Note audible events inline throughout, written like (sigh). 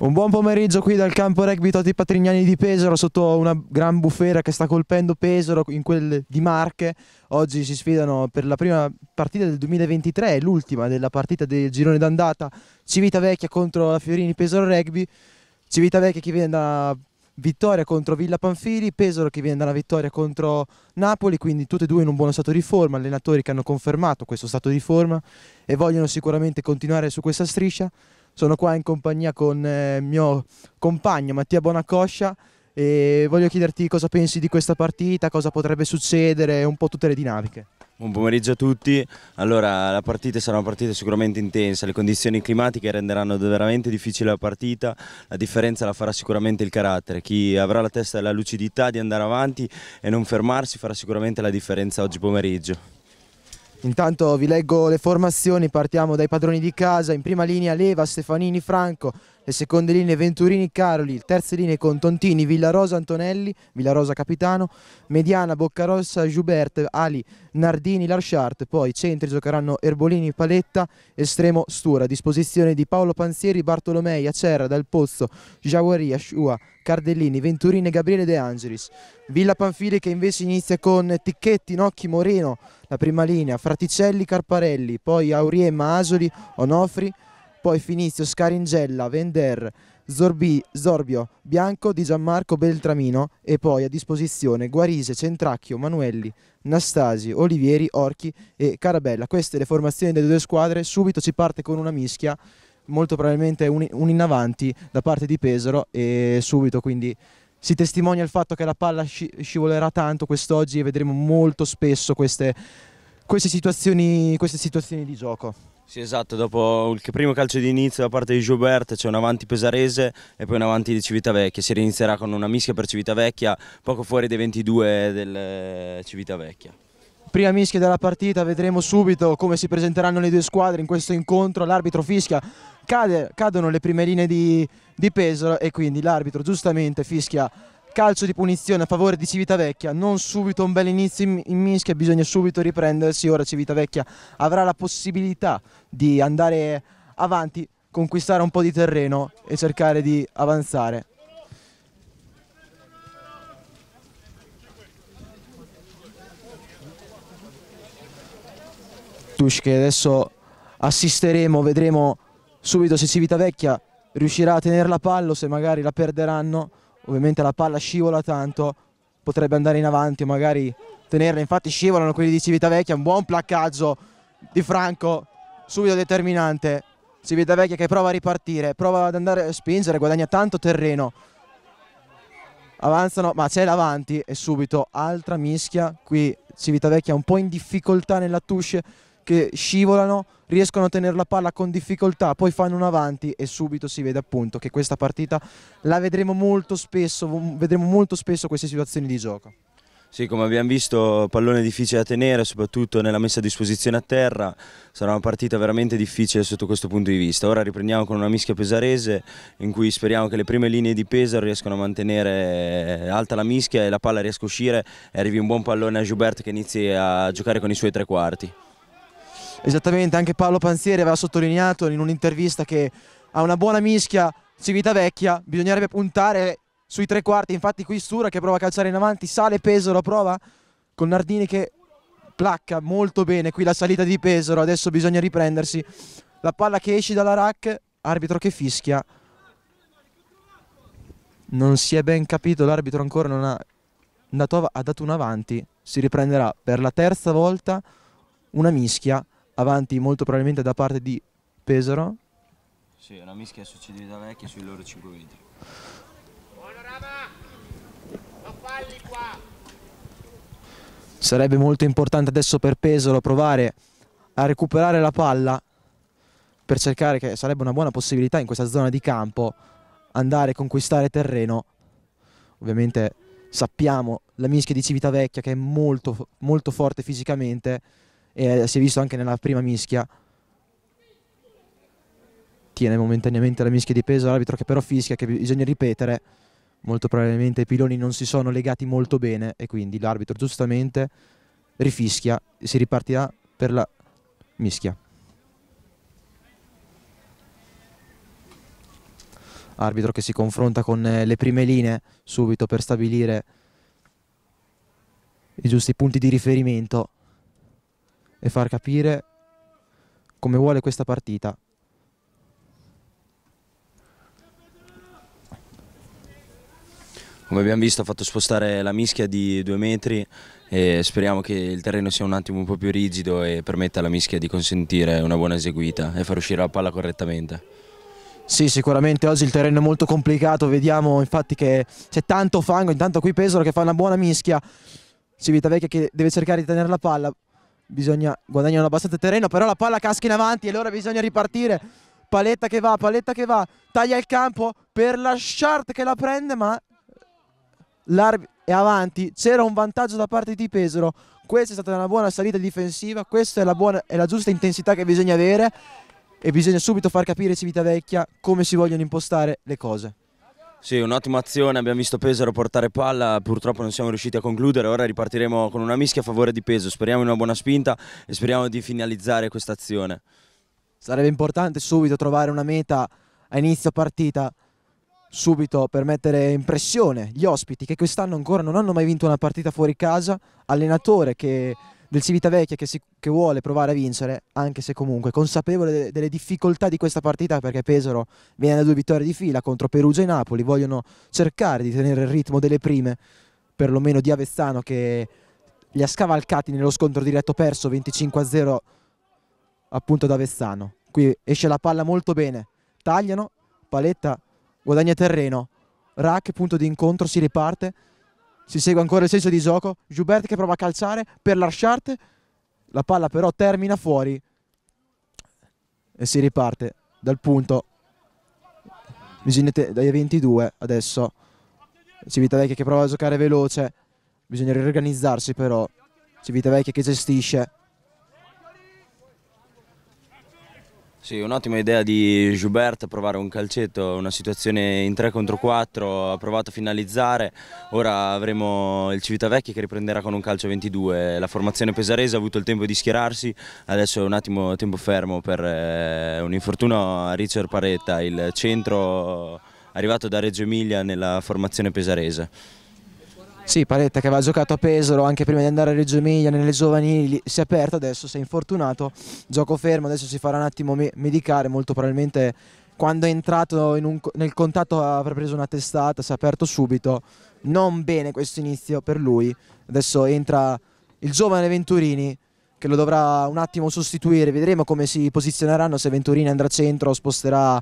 Un buon pomeriggio qui dal campo rugby Totti Patrignani di Pesaro sotto una gran bufera che sta colpendo Pesaro in quel di Marche. Oggi si sfidano per la prima partita del 2023, l'ultima della partita del girone d'andata Civitavecchia contro la Fiorini Pesaro Rugby. Civitavecchia che viene da vittoria contro Villa Panfili, Pesaro che viene da una vittoria contro Napoli, quindi tutte e due in un buono stato di forma, allenatori che hanno confermato questo stato di forma e vogliono sicuramente continuare su questa striscia. Sono qua in compagnia con eh, mio compagno Mattia Bonacoscia e voglio chiederti cosa pensi di questa partita, cosa potrebbe succedere, un po' tutte le dinamiche. Buon pomeriggio a tutti, allora la partita sarà una partita sicuramente intensa, le condizioni climatiche renderanno veramente difficile la partita, la differenza la farà sicuramente il carattere, chi avrà la testa e la lucidità di andare avanti e non fermarsi farà sicuramente la differenza oggi pomeriggio. Intanto vi leggo le formazioni, partiamo dai padroni di casa, in prima linea Leva, Stefanini, Franco, le seconde linee Venturini, Caroli, terze linee con Tontini, Villarosa, Antonelli, Villarosa capitano, Mediana, Boccarossa, Giubert, Ali, Nardini, Larchart, poi centri giocheranno Erbolini, Paletta, estremo Stura, a disposizione di Paolo Panzieri, Bartolomei, Acerra, Dal Pozzo, Giaguaria, Asciua, Cardellini, Venturini e Gabriele De Angelis. Villa Panfili che invece inizia con Ticchetti, Nocchi, Moreno, la prima linea, Fraticelli, Carparelli, poi Aurie, Asoli, Onofri, poi Finizio, Scaringella, Vender, Zorbi, Zorbio, Bianco di Gianmarco Beltramino e poi a disposizione Guarise, Centracchio, Manuelli, Nastasi, Olivieri, Orchi e Carabella. Queste le formazioni delle due squadre, subito ci parte con una mischia, molto probabilmente un, un in avanti da parte di Pesaro e subito quindi si testimonia il fatto che la palla sci scivolerà tanto quest'oggi e vedremo molto spesso queste, queste, situazioni, queste situazioni di gioco. Sì esatto, dopo il primo calcio di inizio da parte di Gilbert c'è un avanti pesarese e poi un avanti di Civitavecchia, si rinizierà con una mischia per Civitavecchia poco fuori dai 22 del eh, Civitavecchia. Prima mischia della partita, vedremo subito come si presenteranno le due squadre in questo incontro, l'arbitro fischia, cade, cadono le prime linee di, di Pesaro e quindi l'arbitro giustamente fischia calcio di punizione a favore di Civitavecchia, non subito un bel inizio in, mischia, bisogna subito riprendersi, ora Civitavecchia avrà la possibilità di andare avanti, conquistare un po' di terreno e cercare di avanzare. Tush che adesso assisteremo, vedremo subito se Civitavecchia riuscirà a tenere la palla o se magari la perderanno ovviamente la palla scivola tanto, potrebbe andare in avanti o magari tenerla, infatti scivolano quelli di Civitavecchia, un buon placcaggio di Franco, subito determinante, Civitavecchia che prova a ripartire, prova ad andare a spingere, guadagna tanto terreno, avanzano, ma c'è l'avanti e subito altra mischia, qui Civitavecchia un po' in difficoltà nella touche che scivolano, riescono a tenere la palla con difficoltà, poi fanno un avanti e subito si vede appunto che questa partita la vedremo molto spesso, vedremo molto spesso queste situazioni di gioco. Sì, come abbiamo visto, pallone difficile da tenere, soprattutto nella messa a disposizione a terra. Sarà una partita veramente difficile sotto questo punto di vista. Ora riprendiamo con una mischia pesarese in cui speriamo che le prime linee di Pesaro riescano a mantenere eh, alta la mischia e la palla riesca a uscire e arrivi un buon pallone a Gilbert che inizi a giocare con i suoi tre quarti. Esattamente, anche Paolo Panzieri aveva sottolineato in un'intervista che ha una buona mischia Civitavecchia, bisognerebbe puntare sui tre quarti, infatti qui Stura che prova a calciare in avanti, sale Pesaro, prova con Nardini che placca molto bene qui la salita di Pesaro, adesso bisogna riprendersi, la palla che esce dalla rack, arbitro che fischia, non si è ben capito, l'arbitro ancora non ha, Natova ha dato un avanti, si riprenderà per la terza volta una mischia avanti molto probabilmente da parte di Pesaro. Sì, una mischia su Civita Vecchia sui loro 5 metri. Sarebbe molto importante adesso per Pesaro provare a recuperare la palla per cercare che sarebbe una buona possibilità in questa zona di campo andare a conquistare terreno. Ovviamente sappiamo la mischia di Civitavecchia che è molto, molto forte fisicamente e eh, si è visto anche nella prima mischia tiene momentaneamente la mischia di peso l'arbitro che però fischia che bisogna ripetere molto probabilmente i piloni non si sono legati molto bene e quindi l'arbitro giustamente rifischia e si ripartirà per la mischia arbitro che si confronta con eh, le prime linee subito per stabilire i giusti punti di riferimento e far capire come vuole questa partita. Come abbiamo visto ha fatto spostare la mischia di due metri e speriamo che il terreno sia un attimo un po' più rigido e permetta alla mischia di consentire una buona eseguita e far uscire la palla correttamente. Sì, sicuramente oggi il terreno è molto complicato, vediamo infatti che c'è tanto fango, intanto qui Pesaro che fa una buona mischia, Civitavecchia che deve cercare di tenere la palla, bisogna guadagnano abbastanza terreno, però la palla casca in avanti e allora bisogna ripartire. Paletta che va, paletta che va, taglia il campo per la Shart che la prende, ma l'arbitro è avanti. C'era un vantaggio da parte di Pesaro. Questa è stata una buona salita difensiva, questa è la, buona, è la giusta intensità che bisogna avere e bisogna subito far capire Civitavecchia come si vogliono impostare le cose. Sì, un'ottima azione, abbiamo visto Pesaro portare palla, purtroppo non siamo riusciti a concludere, ora ripartiremo con una mischia a favore di peso, speriamo in una buona spinta e speriamo di finalizzare questa azione. Sarebbe importante subito trovare una meta a inizio partita, subito per mettere in pressione gli ospiti che quest'anno ancora non hanno mai vinto una partita fuori casa, allenatore che del Civitavecchia che, si, che vuole provare a vincere, anche se comunque consapevole de, delle difficoltà di questa partita perché Pesaro viene da due vittorie di fila contro Perugia e Napoli, vogliono cercare di tenere il ritmo delle prime, perlomeno di Avezzano che li ha scavalcati nello scontro diretto perso 25-0 appunto da Avezzano. Qui esce la palla molto bene, tagliano, Paletta guadagna terreno, Rack punto di incontro, si riparte, si segue ancora il senso di gioco, Joubert che prova a calciare per Larchart, la palla però termina fuori e si riparte dal punto bisogna dai 22 adesso Civitavecchia che prova a giocare veloce bisogna riorganizzarsi però Civitavecchia che gestisce Sì, un'ottima idea di Joubert, provare un calcetto, una situazione in 3 contro 4, ha provato a finalizzare, ora avremo il Civitavecchi che riprenderà con un calcio 22, la formazione pesarese ha avuto il tempo di schierarsi, adesso è un attimo tempo fermo per eh, un infortunio a Richard Paretta, il centro arrivato da Reggio Emilia nella formazione pesarese. Sì, Paletta che aveva giocato a Pesaro anche prima di andare a Reggio Emilia nelle giovanili, si è aperto adesso, si è infortunato, gioco fermo, adesso si farà un attimo medicare, molto probabilmente quando è entrato un, nel contatto avrà preso una testata, si è aperto subito, non bene questo inizio per lui, adesso entra il giovane Venturini che lo dovrà un attimo sostituire, vedremo come si posizioneranno, se Venturini andrà a centro o sposterà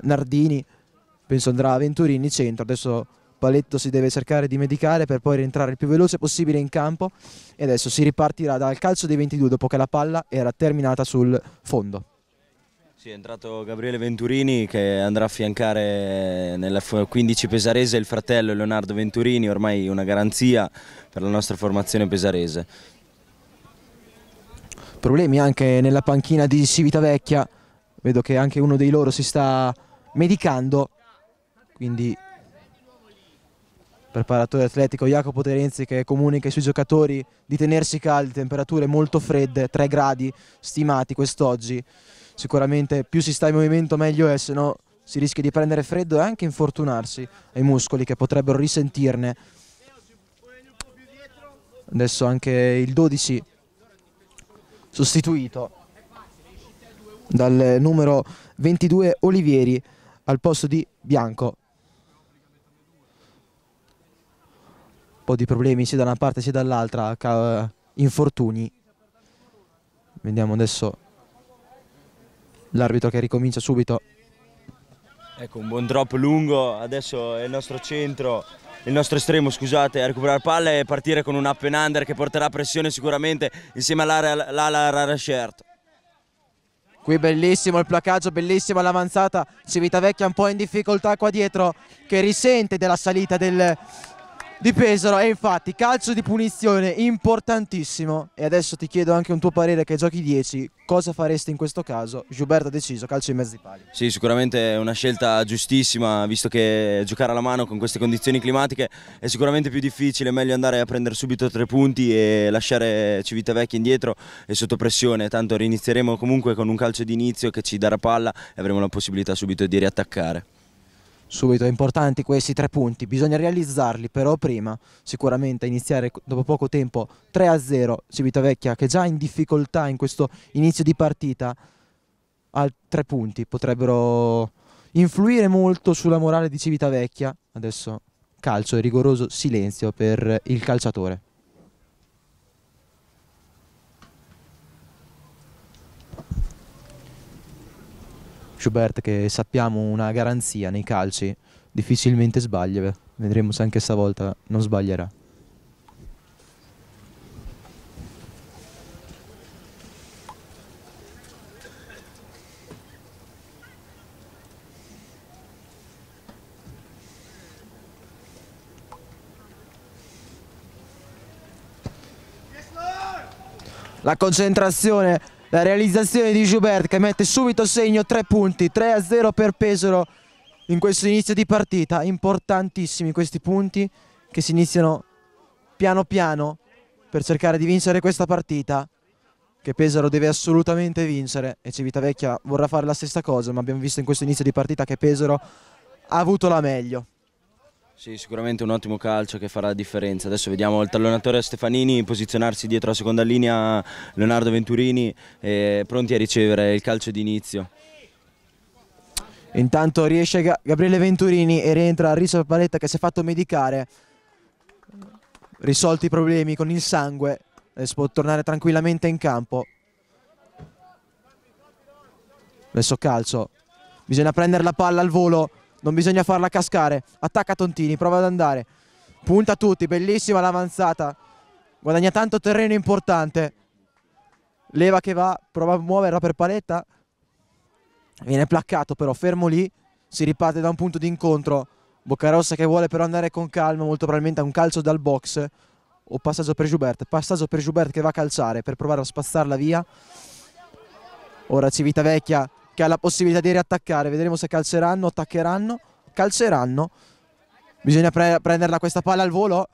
Nardini, penso andrà a Venturini centro, adesso Paletto si deve cercare di medicare per poi rientrare il più veloce possibile in campo e adesso si ripartirà dal calcio dei 22 dopo che la palla era terminata sul fondo. Sì, è entrato Gabriele Venturini che andrà a fiancare nella 15 pesarese il fratello Leonardo Venturini, ormai una garanzia per la nostra formazione pesarese. Problemi anche nella panchina di Civitavecchia, vedo che anche uno dei loro si sta medicando, quindi preparatore atletico Jacopo Terenzi che comunica ai suoi giocatori di tenersi caldi, temperature molto fredde, 3 gradi stimati quest'oggi. Sicuramente più si sta in movimento meglio è, se no si rischia di prendere freddo e anche infortunarsi ai muscoli che potrebbero risentirne. Adesso anche il 12 sostituito dal numero 22 Olivieri al posto di Bianco. po' di problemi sia da una parte sia dall'altra, eh, infortuni. Vediamo adesso l'arbitro che ricomincia subito. Ecco un buon drop lungo, adesso è il nostro centro, il nostro estremo scusate, a recuperare palle e partire con un up and under che porterà pressione sicuramente insieme all'ala Rara Shirt. Qui bellissimo il placaggio, bellissima l'avanzata, Civitavecchia un po' in difficoltà qua dietro che risente della salita del, di Pesaro e infatti calcio di punizione importantissimo e adesso ti chiedo anche un tuo parere che giochi 10 cosa faresti in questo caso? Giuberto ha deciso calcio in mezzo ai pali Sì sicuramente è una scelta giustissima visto che giocare alla mano con queste condizioni climatiche è sicuramente più difficile meglio andare a prendere subito tre punti e lasciare Civitavecchia indietro e sotto pressione tanto rinizieremo comunque con un calcio di inizio che ci darà palla e avremo la possibilità subito di riattaccare subito. importanti questi tre punti, bisogna realizzarli però prima, sicuramente iniziare dopo poco tempo 3-0 Civitavecchia che già in difficoltà in questo inizio di partita ha tre punti, potrebbero influire molto sulla morale di Civitavecchia. Adesso calcio e rigoroso silenzio per il calciatore. Schubert che sappiamo una garanzia nei calci, difficilmente sbaglia, vedremo se anche stavolta non sbaglierà. La concentrazione la realizzazione di Joubert che mette subito a segno tre punti, 3 a 0 per Pesaro in questo inizio di partita, importantissimi questi punti che si iniziano piano piano per cercare di vincere questa partita che Pesaro deve assolutamente vincere e Civitavecchia vorrà fare la stessa cosa ma abbiamo visto in questo inizio di partita che Pesaro ha avuto la meglio. Sì, sicuramente un ottimo calcio che farà la differenza. Adesso vediamo il tallonatore Stefanini posizionarsi dietro la seconda linea, Leonardo Venturini, eh, pronti a ricevere il calcio d'inizio. Intanto riesce Gabriele Venturini e rientra Riso Paletta che si è fatto medicare. Risolti i problemi con il sangue, adesso può tornare tranquillamente in campo. Adesso calcio, bisogna prendere la palla al volo non bisogna farla cascare, attacca Tontini, prova ad andare, punta tutti, bellissima l'avanzata, guadagna tanto terreno importante, leva che va, prova a muoverla per paletta, viene placcato però, fermo lì, si riparte da un punto di incontro, Boccarossa che vuole però andare con calma, molto probabilmente a un calcio dal box o passaggio per Joubert, passaggio per Joubert che va a calciare per provare a spazzarla via, ora Civitavecchia che ha la possibilità di riattaccare, vedremo se calceranno, attaccheranno, calceranno, bisogna pre prenderla questa palla al volo,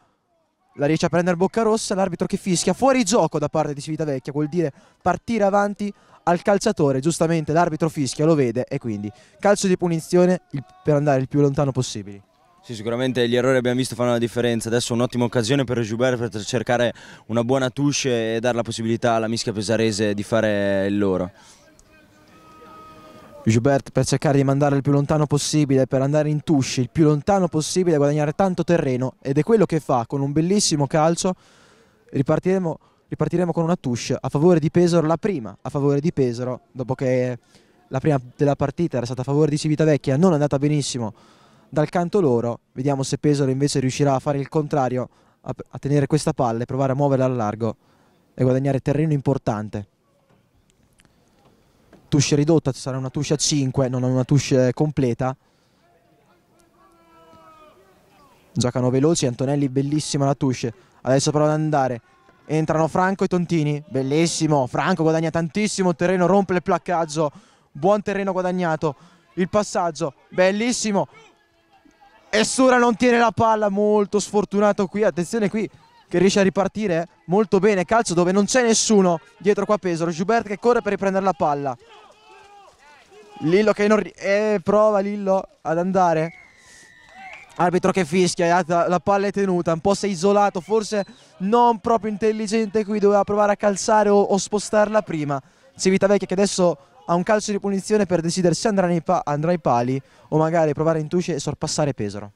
la riesce a prendere bocca rossa, l'arbitro che fischia, fuori gioco da parte di Civitavecchia, vuol dire partire avanti al calciatore, giustamente l'arbitro fischia, lo vede e quindi calcio di punizione per andare il più lontano possibile. Sì, sicuramente gli errori abbiamo visto fanno la differenza. Adesso un'ottima occasione per Gilbert per cercare una buona touche e dare la possibilità alla mischia pesarese di fare il loro. Gilbert per cercare di mandare il più lontano possibile, per andare in touche il più lontano possibile, guadagnare tanto terreno ed è quello che fa con un bellissimo calcio. Ripartiremo, ripartiremo con una touche a favore di Pesaro, la prima a favore di Pesaro, dopo che la prima della partita era stata a favore di Civitavecchia, non è andata benissimo dal canto loro. Vediamo se Pesaro invece riuscirà a fare il contrario, a, a tenere questa palla e provare a muoverla al largo e guadagnare terreno importante touche ridotta, ci sarà una touche a 5, non è una touche completa. Giocano veloci, Antonelli bellissima la touche. Adesso prova ad andare. Entrano Franco e Tontini, bellissimo, Franco guadagna tantissimo terreno, rompe il placcaggio, buon terreno guadagnato, il passaggio, bellissimo. E Sura non tiene la palla, molto sfortunato qui, attenzione qui che riesce a ripartire eh. molto bene, calcio dove non c'è nessuno dietro qua Pesaro, Gilbert che corre per riprendere la palla. Lillo che non... Eh, prova Lillo ad andare. Arbitro che fischia, eh, la palla è tenuta, un po' sei isolato, forse non proprio intelligente qui, doveva provare a calzare o, o spostarla prima. Civitavecchia che adesso ha un calcio di punizione per decidere se andrà, nei andrà ai pali o magari provare a intuice e sorpassare Pesaro.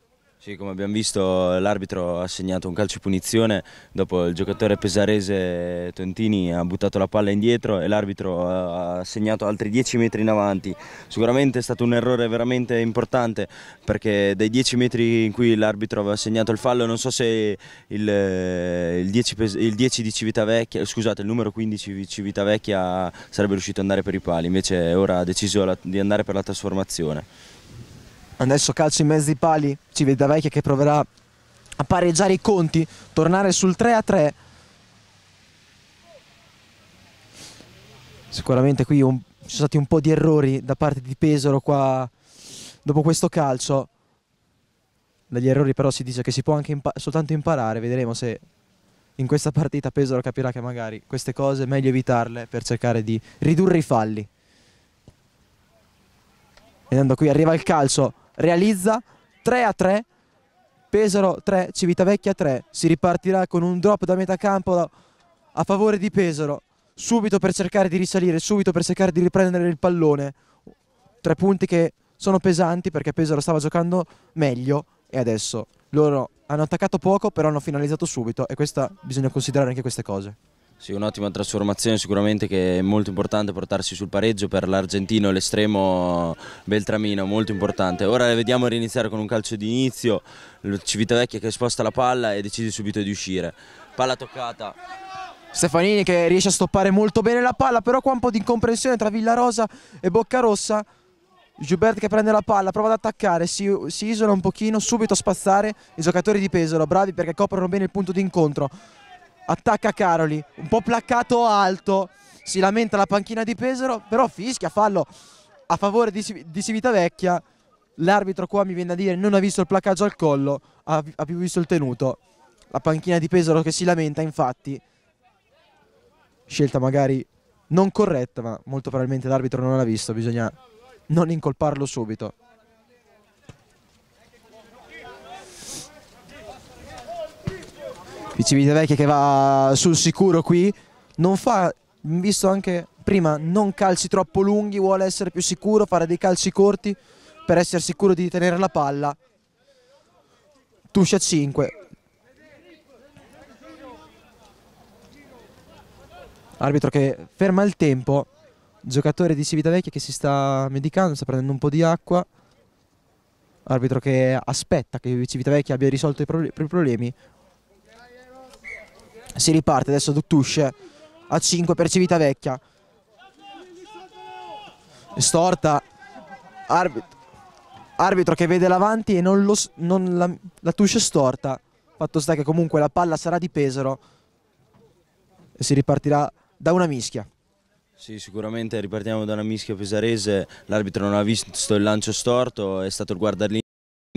Sì, come abbiamo visto l'arbitro ha segnato un calcio punizione, dopo il giocatore pesarese Tontini ha buttato la palla indietro e l'arbitro ha segnato altri 10 metri in avanti. Sicuramente è stato un errore veramente importante perché dai 10 metri in cui l'arbitro aveva segnato il fallo, non so se il, eh, il, 10, il 10 di Civitavecchia, scusate, il numero 15 di Civitavecchia sarebbe riuscito ad andare per i pali, invece ora ha deciso di andare per la trasformazione adesso calcio in mezzo ai pali, ci vede Vecchia che proverà a pareggiare i conti, tornare sul 3 a 3. Sicuramente qui un, ci sono stati un po' di errori da parte di Pesaro qua dopo questo calcio. Dagli errori però si dice che si può anche impa soltanto imparare, vedremo se in questa partita Pesaro capirà che magari queste cose è meglio evitarle per cercare di ridurre i falli. Vedendo qui arriva il calcio realizza 3 a 3 Pesaro 3, Civitavecchia 3 si ripartirà con un drop da metà campo a favore di Pesaro subito per cercare di risalire subito per cercare di riprendere il pallone tre punti che sono pesanti perché Pesaro stava giocando meglio e adesso loro hanno attaccato poco però hanno finalizzato subito e questa, bisogna considerare anche queste cose sì, un'ottima trasformazione sicuramente che è molto importante portarsi sul pareggio per l'Argentino e l'estremo Beltramino, molto importante. Ora vediamo riniziare con un calcio di inizio, Civitavecchia che sposta la palla e decide subito di uscire. Palla toccata. Stefanini che riesce a stoppare molto bene la palla, però qua un po' di incomprensione tra Villarosa e Boccarossa. Gilbert che prende la palla, prova ad attaccare, si, si isola un pochino, subito a spazzare i giocatori di Pesaro, bravi perché coprono bene il punto di incontro attacca Caroli, un po' placcato alto, si lamenta la panchina di Pesaro, però fischia, fallo a favore di, di Civitavecchia, l'arbitro qua mi viene a dire non ha visto il placcaggio al collo, ha, ha più visto il tenuto, la panchina di Pesaro che si lamenta infatti, scelta magari non corretta ma molto probabilmente l'arbitro non l'ha visto, bisogna non incolparlo subito. Vecchia che va sul sicuro qui, non fa, visto anche prima, non calci troppo lunghi, vuole essere più sicuro, fare dei calci corti per essere sicuro di tenere la palla. Tuscia 5. Arbitro che ferma il tempo, giocatore di Civitavecchia che si sta medicando, sta prendendo un po' di acqua arbitro che aspetta che Civitavecchia abbia risolto i, propri problemi, si riparte adesso Ductusce a 5 per Civitavecchia storta arbitro, arbitro che vede l'avanti e non, lo, non la, la Tusce storta fatto sta che comunque la palla sarà di Pesaro e si ripartirà da una mischia sì, sicuramente ripartiamo da una mischia pesarese, l'arbitro non ha visto il lancio storto, è stato il guardarlino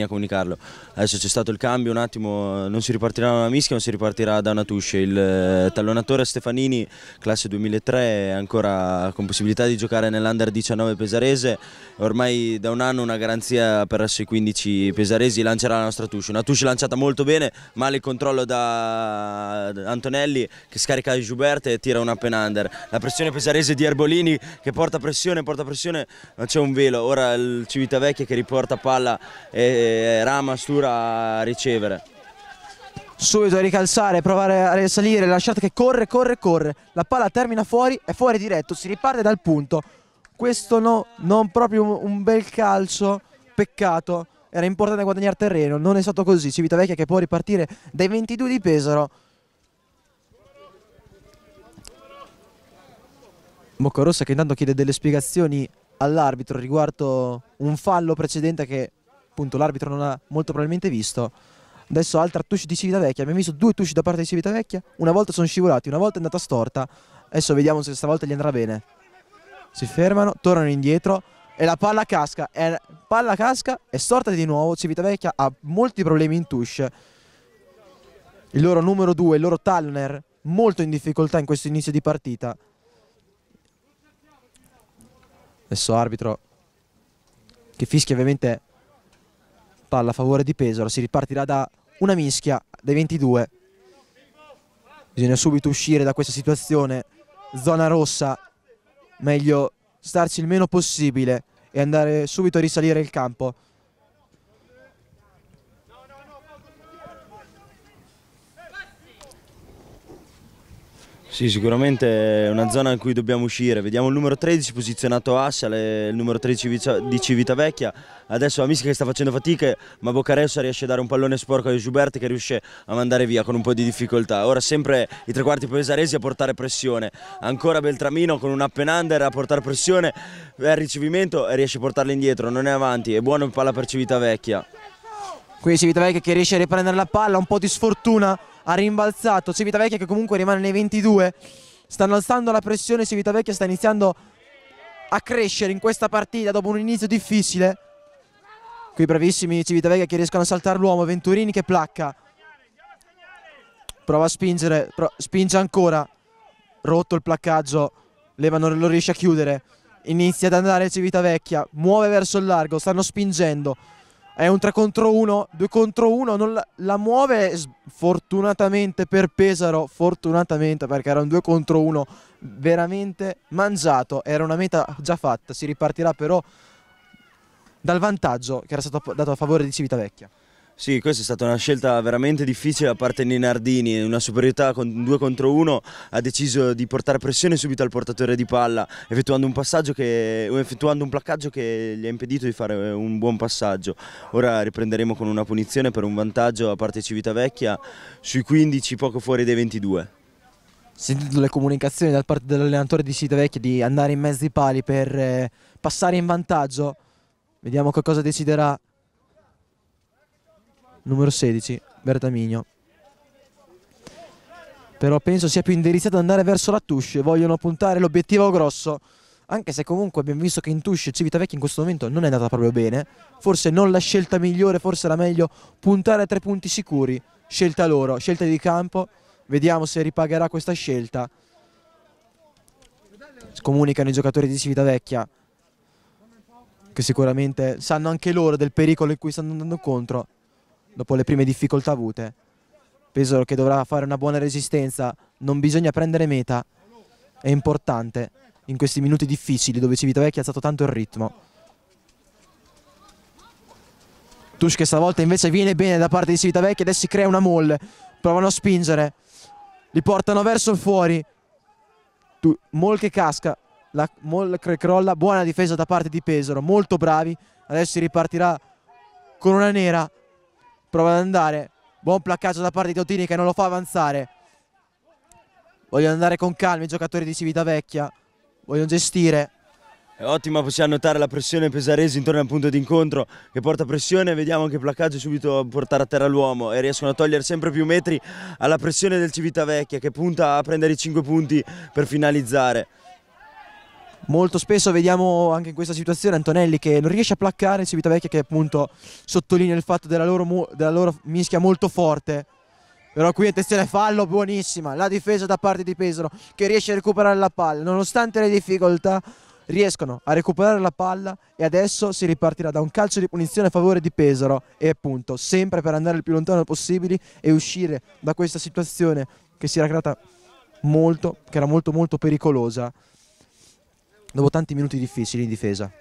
a comunicarlo. Adesso c'è stato il cambio un attimo, non si ripartirà da una mischia, ma si ripartirà da una tuscia. Il eh, tallonatore Stefanini, classe 2003, è ancora con possibilità di giocare nell'Under 19 pesarese, ormai da un anno una garanzia per i 15 pesaresi, lancerà la nostra tuscia. Una tuscia lanciata molto bene, male il controllo da Antonelli che scarica Giubert e tira una under. La pressione pesarese di Erbolini che porta pressione, porta pressione, non c'è un velo. Ora il Civitavecchia che riporta palla e che Rama Stura a ricevere. Subito a ricalzare, provare a risalire, lasciate che corre, corre, corre. La palla termina fuori, è fuori diretto, si riparte dal punto. Questo no, non proprio un bel calcio, peccato. Era importante guadagnare terreno, non è stato così. Civitavecchia che può ripartire dai 22 di Pesaro. Boccarossa che intanto chiede delle spiegazioni all'arbitro riguardo un fallo precedente che appunto l'arbitro non ha molto probabilmente visto. Adesso altra touch di Civitavecchia, abbiamo visto due touch da parte di Civitavecchia, una volta sono scivolati, una volta è andata storta, adesso vediamo se stavolta gli andrà bene. Si fermano, tornano indietro e la palla casca, è, palla casca è storta di nuovo, Civitavecchia ha molti problemi in touch. Il loro numero 2, il loro Talner, molto in difficoltà in questo inizio di partita. Adesso arbitro che fischia ovviamente palla a favore di Pesaro, si ripartirà da una mischia dei 22. Bisogna subito uscire da questa situazione, zona rossa, meglio starci il meno possibile e andare subito a risalire il campo. Sì, sicuramente è una zona in cui dobbiamo uscire. Vediamo il numero 13 posizionato a Ascia, il numero 13 di Civitavecchia. Adesso la Amisca che sta facendo fatica, ma Boccaressa riesce a dare un pallone sporco a Giuberti che riesce a mandare via con un po' di difficoltà. Ora sempre i tre quarti pesaresi a portare pressione. Ancora Beltramino con un up and under a portare pressione al ricevimento e riesce a portarla indietro, non è avanti. È buono il palla per Civitavecchia. Qui Civitavecchia che riesce a riprendere la palla, un po' di sfortuna, ha rimbalzato Civitavecchia che comunque rimane nei 22, stanno alzando la pressione, Civitavecchia sta iniziando a crescere in questa partita dopo un inizio difficile. Qui bravissimi Civitavecchia che riescono a saltare l'uomo, Venturini che placca. Prova a spingere, pro spinge ancora, rotto il placcaggio, Leva non lo riesce a chiudere. Inizia ad andare Civitavecchia, muove verso il largo, stanno spingendo. È un 3 contro 1, 2 contro 1, la, la, muove fortunatamente per Pesaro, fortunatamente perché era un 2 contro 1 veramente mangiato, era una meta già fatta, si ripartirà però dal vantaggio che era stato dato a favore di Civitavecchia. Sì, questa è stata una scelta veramente difficile da parte di Nardini, una superiorità con 2 contro 1, ha deciso di portare pressione subito al portatore di palla, effettuando un, passaggio che, effettuando un placcaggio che gli ha impedito di fare un buon passaggio. Ora riprenderemo con una punizione per un vantaggio a parte Civitavecchia sui 15, poco fuori dai 22 sentito le comunicazioni da parte dell'allenatore di Civitavecchia di andare in mezzo ai pali per eh, passare in vantaggio. Vediamo che cosa deciderà numero 16 Bertamigno però penso sia più indirizzato ad andare verso la touche vogliono puntare l'obiettivo grosso anche se comunque abbiamo visto che in touche Civitavecchia in questo momento non è andata proprio bene forse non la scelta migliore forse era meglio puntare a tre punti sicuri scelta loro, scelta di campo vediamo se ripagherà questa scelta comunicano i giocatori di Civitavecchia che sicuramente sanno anche loro del pericolo in cui stanno andando contro dopo le prime difficoltà avute. Pesaro che dovrà fare una buona resistenza, non bisogna prendere meta, è importante in questi minuti difficili dove Civitavecchia ha alzato tanto il ritmo. Tush che stavolta invece viene bene da parte di Civitavecchia, adesso si crea una molle, provano a spingere, li portano verso il fuori, Mol che casca, la Mol che crolla, buona difesa da parte di Pesaro, molto bravi, adesso si ripartirà con una nera, prova ad andare buon placcaggio da parte di Totini che non lo fa avanzare vogliono andare con calma i giocatori di Civitavecchia vogliono gestire è ottima, possiamo notare la pressione pesarese intorno al punto di incontro che porta pressione, vediamo anche Placaggio subito a portare a terra l'uomo e riescono a togliere sempre più metri alla pressione del Civitavecchia che punta a prendere i 5 punti per finalizzare. Molto spesso vediamo anche in questa situazione Antonelli che non riesce a placcare Civitavecchia che appunto sottolinea il fatto della loro, della loro mischia molto forte. Però qui attenzione fallo buonissima, la difesa da parte di Pesaro che riesce a recuperare la palla, nonostante le difficoltà riescono a recuperare la palla e adesso si ripartirà da un calcio di punizione a favore di Pesaro e appunto sempre per andare il più lontano possibile e uscire da questa situazione che si era creata molto, che era molto molto pericolosa dopo tanti minuti difficili in difesa.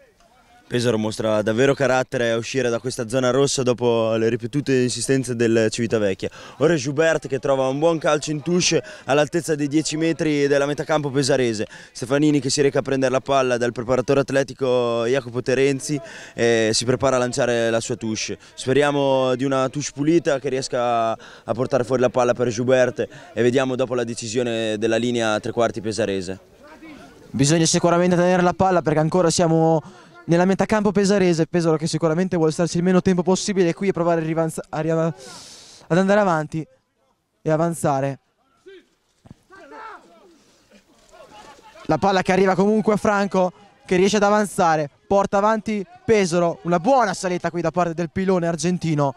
Pesaro mostra davvero carattere a uscire da questa zona rossa dopo le ripetute insistenze del Civitavecchia. Ora è Joubert che trova un buon calcio in touche all'altezza dei 10 metri della metà campo pesarese. Stefanini che si reca a prendere la palla dal preparatore atletico Jacopo Terenzi e si prepara a lanciare la sua touche. Speriamo di una touche pulita che riesca a portare fuori la palla per Joubert e vediamo dopo la decisione della linea tre quarti pesarese. Bisogna sicuramente tenere la palla perché ancora siamo nella metà campo pesarese. Pesaro che sicuramente vuole starci il meno tempo possibile qui e provare ad andare avanti e avanzare. La palla che arriva comunque a Franco che riesce ad avanzare. Porta avanti Pesaro. Una buona salita qui da parte del pilone argentino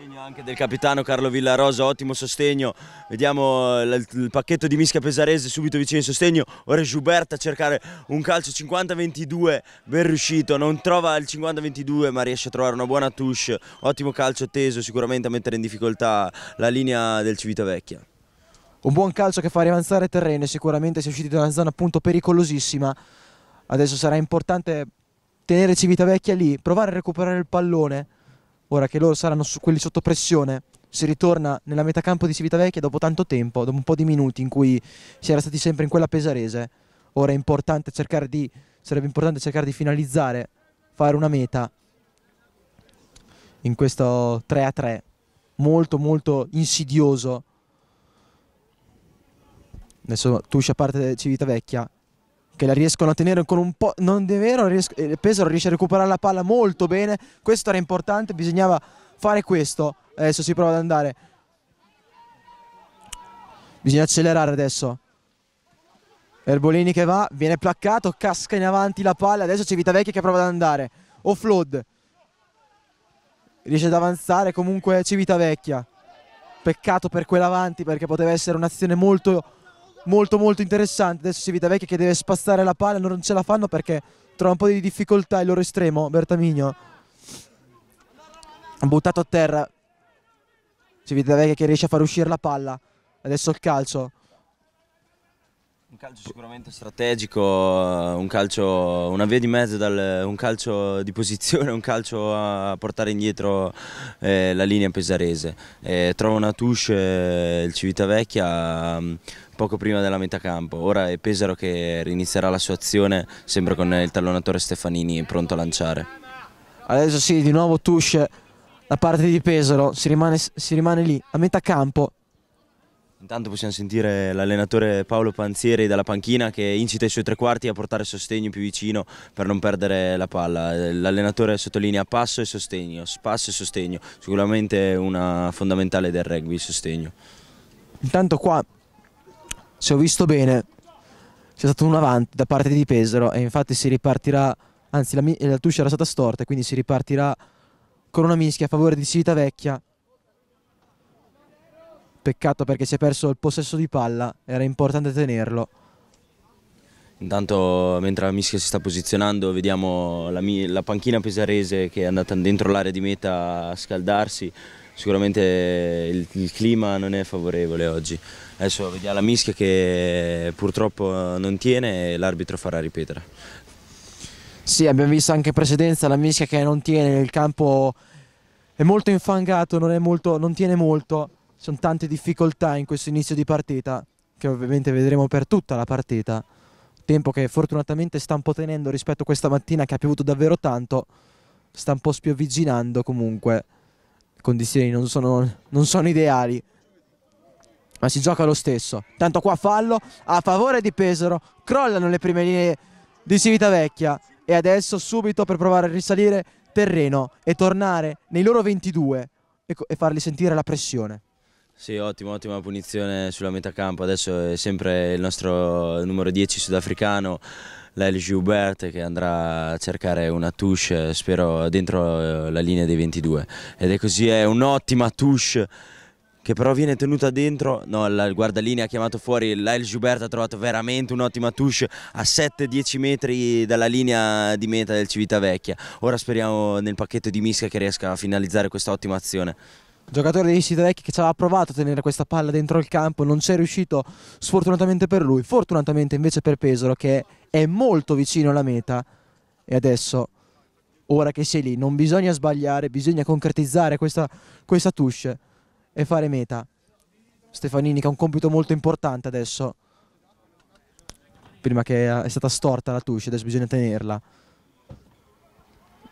sostegno anche del capitano Carlo Villarosa, ottimo sostegno, vediamo il, eh, il pacchetto di Mischia Pesarese subito vicino in sostegno, ora Giuberta a cercare un calcio 50-22 ben riuscito, non trova il 50-22 ma riesce a trovare una buona touche, ottimo calcio teso sicuramente a mettere in difficoltà la linea del Civitavecchia. Un buon calcio che fa riavanzare terreno, e sicuramente si è usciti da una zona appunto pericolosissima, adesso sarà importante tenere Civitavecchia lì, provare a recuperare il pallone, Ora che loro saranno su quelli sotto pressione, si ritorna nella metà campo di Civitavecchia dopo tanto tempo, dopo un po' di minuti in cui si era stati sempre in quella pesarese. Ora è importante cercare di, sarebbe importante cercare di finalizzare, fare una meta in questo 3 a 3, molto molto insidioso. Adesso Tuscia parte Civitavecchia, che la riescono a tenere con un po'... Non è vero, ries... Eh, Pesaro riesce a recuperare la palla molto bene, questo era importante, bisognava fare questo. Adesso si prova ad andare. Bisogna accelerare adesso. Erbolini che va, viene placcato, casca in avanti la palla, adesso c'è Vitavecchi che prova ad andare. Offload. Riesce ad avanzare comunque Civitavecchia. Peccato per quell'avanti perché poteva essere un'azione molto molto molto interessante. Adesso Vecchia che deve spazzare la palla, non ce la fanno perché trova un po' di difficoltà il loro estremo, Bertamigno. Buttato a terra. Vecchia che riesce a far uscire la palla. Adesso il calcio calcio sicuramente strategico, un calcio, una via di mezzo, dal, un calcio di posizione, (laughs) un calcio a portare indietro eh, la linea pesarese. Eh, trova una touche eh, il Civitavecchia mm, poco prima della metà campo, ora è Pesaro che rinizierà la sua azione sempre con il tallonatore Stefanini pronto a lanciare. Adesso sì, di nuovo touche da parte di Pesaro, si rimane, si rimane lì a metà campo, Intanto possiamo sentire l'allenatore Paolo Panzieri dalla panchina che incita i suoi tre quarti a portare sostegno più vicino per non perdere la palla. L'allenatore sottolinea passo e sostegno, spasso e sostegno, sicuramente una fondamentale del rugby il sostegno. Intanto qua, se ho visto bene, c'è stato un avanti da parte di Pesaro e infatti si ripartirà, anzi la, la tuscia era stata storta quindi si ripartirà con una mischia a favore di Civitavecchia Peccato perché si è perso il possesso di palla, era importante tenerlo. Intanto mentre la mischia si sta posizionando vediamo la, la panchina pesarese che è andata dentro l'area di meta a scaldarsi, sicuramente il, il, clima non è favorevole oggi. Adesso vediamo la mischia che purtroppo non tiene e l'arbitro farà ripetere. Sì, abbiamo visto anche in precedenza la mischia che non tiene, il campo è molto infangato, non, molto, non tiene molto sono tante difficoltà in questo inizio di partita, che ovviamente vedremo per tutta la partita, tempo che fortunatamente sta un po' tenendo rispetto a questa mattina che ha piovuto davvero tanto, sta un po' spiovviginando comunque, le condizioni non sono, non sono ideali, ma si gioca lo stesso. Tanto qua fallo a favore di Pesaro, crollano le prime linee di Civitavecchia e adesso subito per provare a risalire terreno e tornare nei loro 22 e, e farli sentire la pressione. Sì, ottima, ottima punizione sulla metà campo, adesso è sempre il nostro numero 10 sudafricano, Lyle Joubert che andrà a cercare una touche, spero, dentro eh, la linea dei 22. Ed è così, è un'ottima touche che però viene tenuta dentro, no, il guardalini ha chiamato fuori, Lyle Gilbert ha trovato veramente un'ottima touche a 7-10 metri dalla linea di meta del Civitavecchia. Ora speriamo nel pacchetto di Misca che riesca a finalizzare questa ottima azione giocatore di Sidavecchi che ci aveva provato a tenere questa palla dentro il campo, non c'è riuscito sfortunatamente per lui, fortunatamente invece per Pesaro che è molto vicino alla meta e adesso ora che sei lì non bisogna sbagliare, bisogna concretizzare questa, questa touche e fare meta. Stefanini che ha un compito molto importante adesso prima che eh, è stata storta la touche adesso bisogna tenerla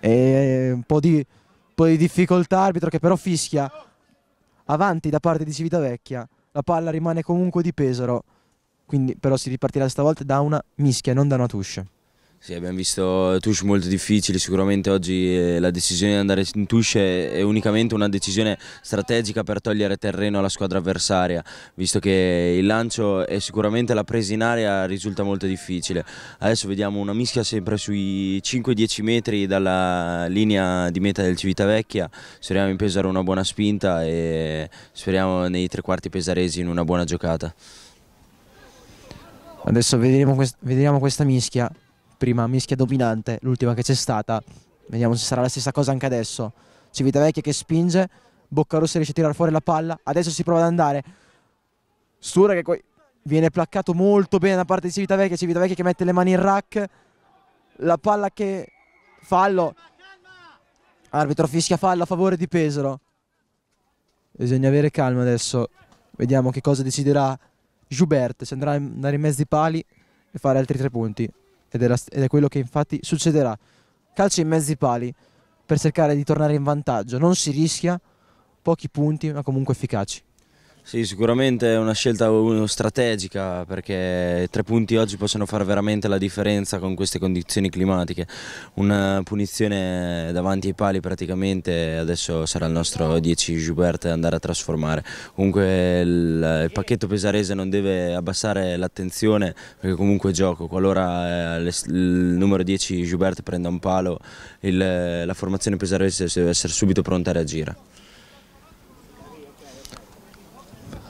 e eh, un po' di, un po' di difficoltà arbitro che però fischia avanti da parte di Civitavecchia. La palla rimane comunque di Pesaro, quindi però si ripartirà stavolta da una mischia, non da una touche. Sì, abbiamo visto touche molto difficili, sicuramente oggi eh, la decisione di andare in touche è unicamente una decisione strategica per togliere terreno alla squadra avversaria, visto che il lancio e sicuramente la presa in aria risulta molto difficile. Adesso vediamo una mischia sempre sui 5-10 metri dalla linea di meta del Civitavecchia, speriamo in pesare una buona spinta e speriamo nei tre quarti pesaresi in una buona giocata. Adesso vedremo, quest vedremo questa mischia prima mischia dominante, l'ultima che c'è stata. Vediamo se sarà la stessa cosa anche adesso. Civitavecchia che spinge, Boccarossa riesce a tirare fuori la palla, adesso si prova ad andare. Stura che poi viene placcato molto bene da parte di Civitavecchia, Civitavecchia che mette le mani in rack, la palla che fallo. Arbitro fischia fallo a favore di Pesaro. Bisogna avere calma adesso. Vediamo che cosa deciderà Joubert. Se andrà a andare in mezzo ai pali e fare altri tre punti ed, era, ed è quello che infatti succederà. Calcio in mezzi pali per cercare di tornare in vantaggio, non si rischia, pochi punti ma comunque efficaci. Sì, sicuramente è una scelta strategica perché tre punti oggi possono fare veramente la differenza con queste condizioni climatiche. Una punizione davanti ai pali praticamente adesso sarà il nostro 10 Gilbert andare a trasformare. Comunque il, il pacchetto pesarese non deve abbassare l'attenzione perché comunque gioco. Qualora eh, il numero 10 Gilbert prenda un palo il, la formazione pesarese deve essere subito pronta a reagire.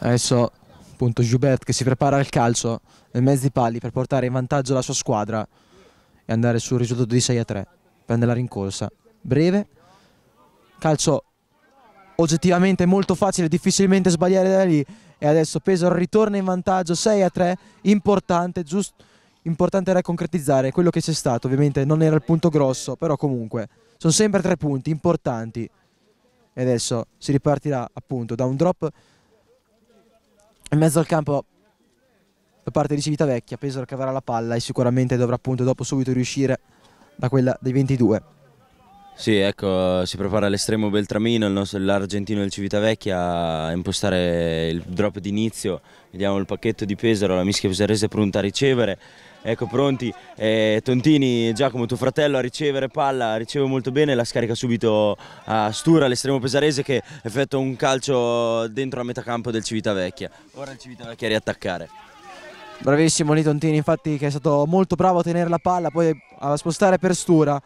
Adesso appunto Joubert che si prepara al calcio nel mezzi pali per portare in vantaggio la sua squadra e andare sul risultato di 6 a 3. Prende la rincorsa. Breve. Calcio oggettivamente molto facile, difficilmente sbagliare da lì. E adesso Pesaro ritorna in vantaggio 6 a 3. Importante, giusto. Importante era concretizzare quello che c'è stato. Ovviamente non era il punto grosso, però comunque sono sempre tre punti importanti. E adesso si ripartirà appunto da un drop in mezzo al campo da parte di Civitavecchia Pesaro che avrà la palla e sicuramente dovrà appunto dopo subito riuscire da quella dei 22 sì, ecco, si prepara all'estremo Beltramino, l'argentino del Civitavecchia a impostare il drop d'inizio. Vediamo il pacchetto di Pesaro, la mischia pesarese pronta a ricevere ecco pronti, eh, Tontini, Giacomo tuo fratello a ricevere palla, riceve molto bene, la scarica subito a Stura, l'estremo pesarese che effettua un calcio dentro la metà campo del Civitavecchia, ora il Civitavecchia a riattaccare. Bravissimo lì Tontini infatti che è stato molto bravo a tenere la palla, poi a spostare per Stura.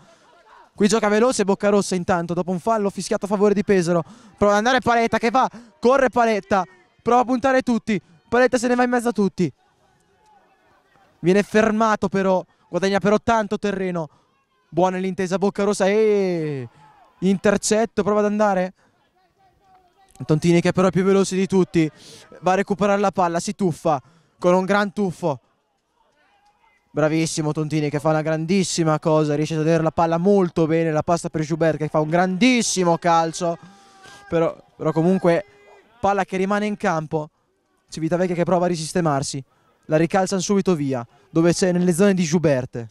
Qui gioca veloce Boccarossa intanto, dopo un fallo fischiato a favore di Pesaro. Prova ad andare Paletta che va, corre Paletta, prova a puntare tutti, Paletta se ne va in mezzo a tutti viene fermato però, guadagna però tanto terreno, buona l'intesa Bocca Rossa e intercetto, prova ad andare. Tontini che però è più veloce di tutti, va a recuperare la palla, si tuffa con un gran tuffo. Bravissimo Tontini che fa una grandissima cosa, riesce a tenere la palla molto bene, la pasta per Joubert che fa un grandissimo calcio, però, però comunque palla che rimane in campo, Civitavecchia che prova a risistemarsi la ricalzano subito via, dove c'è nelle zone di Giuberte,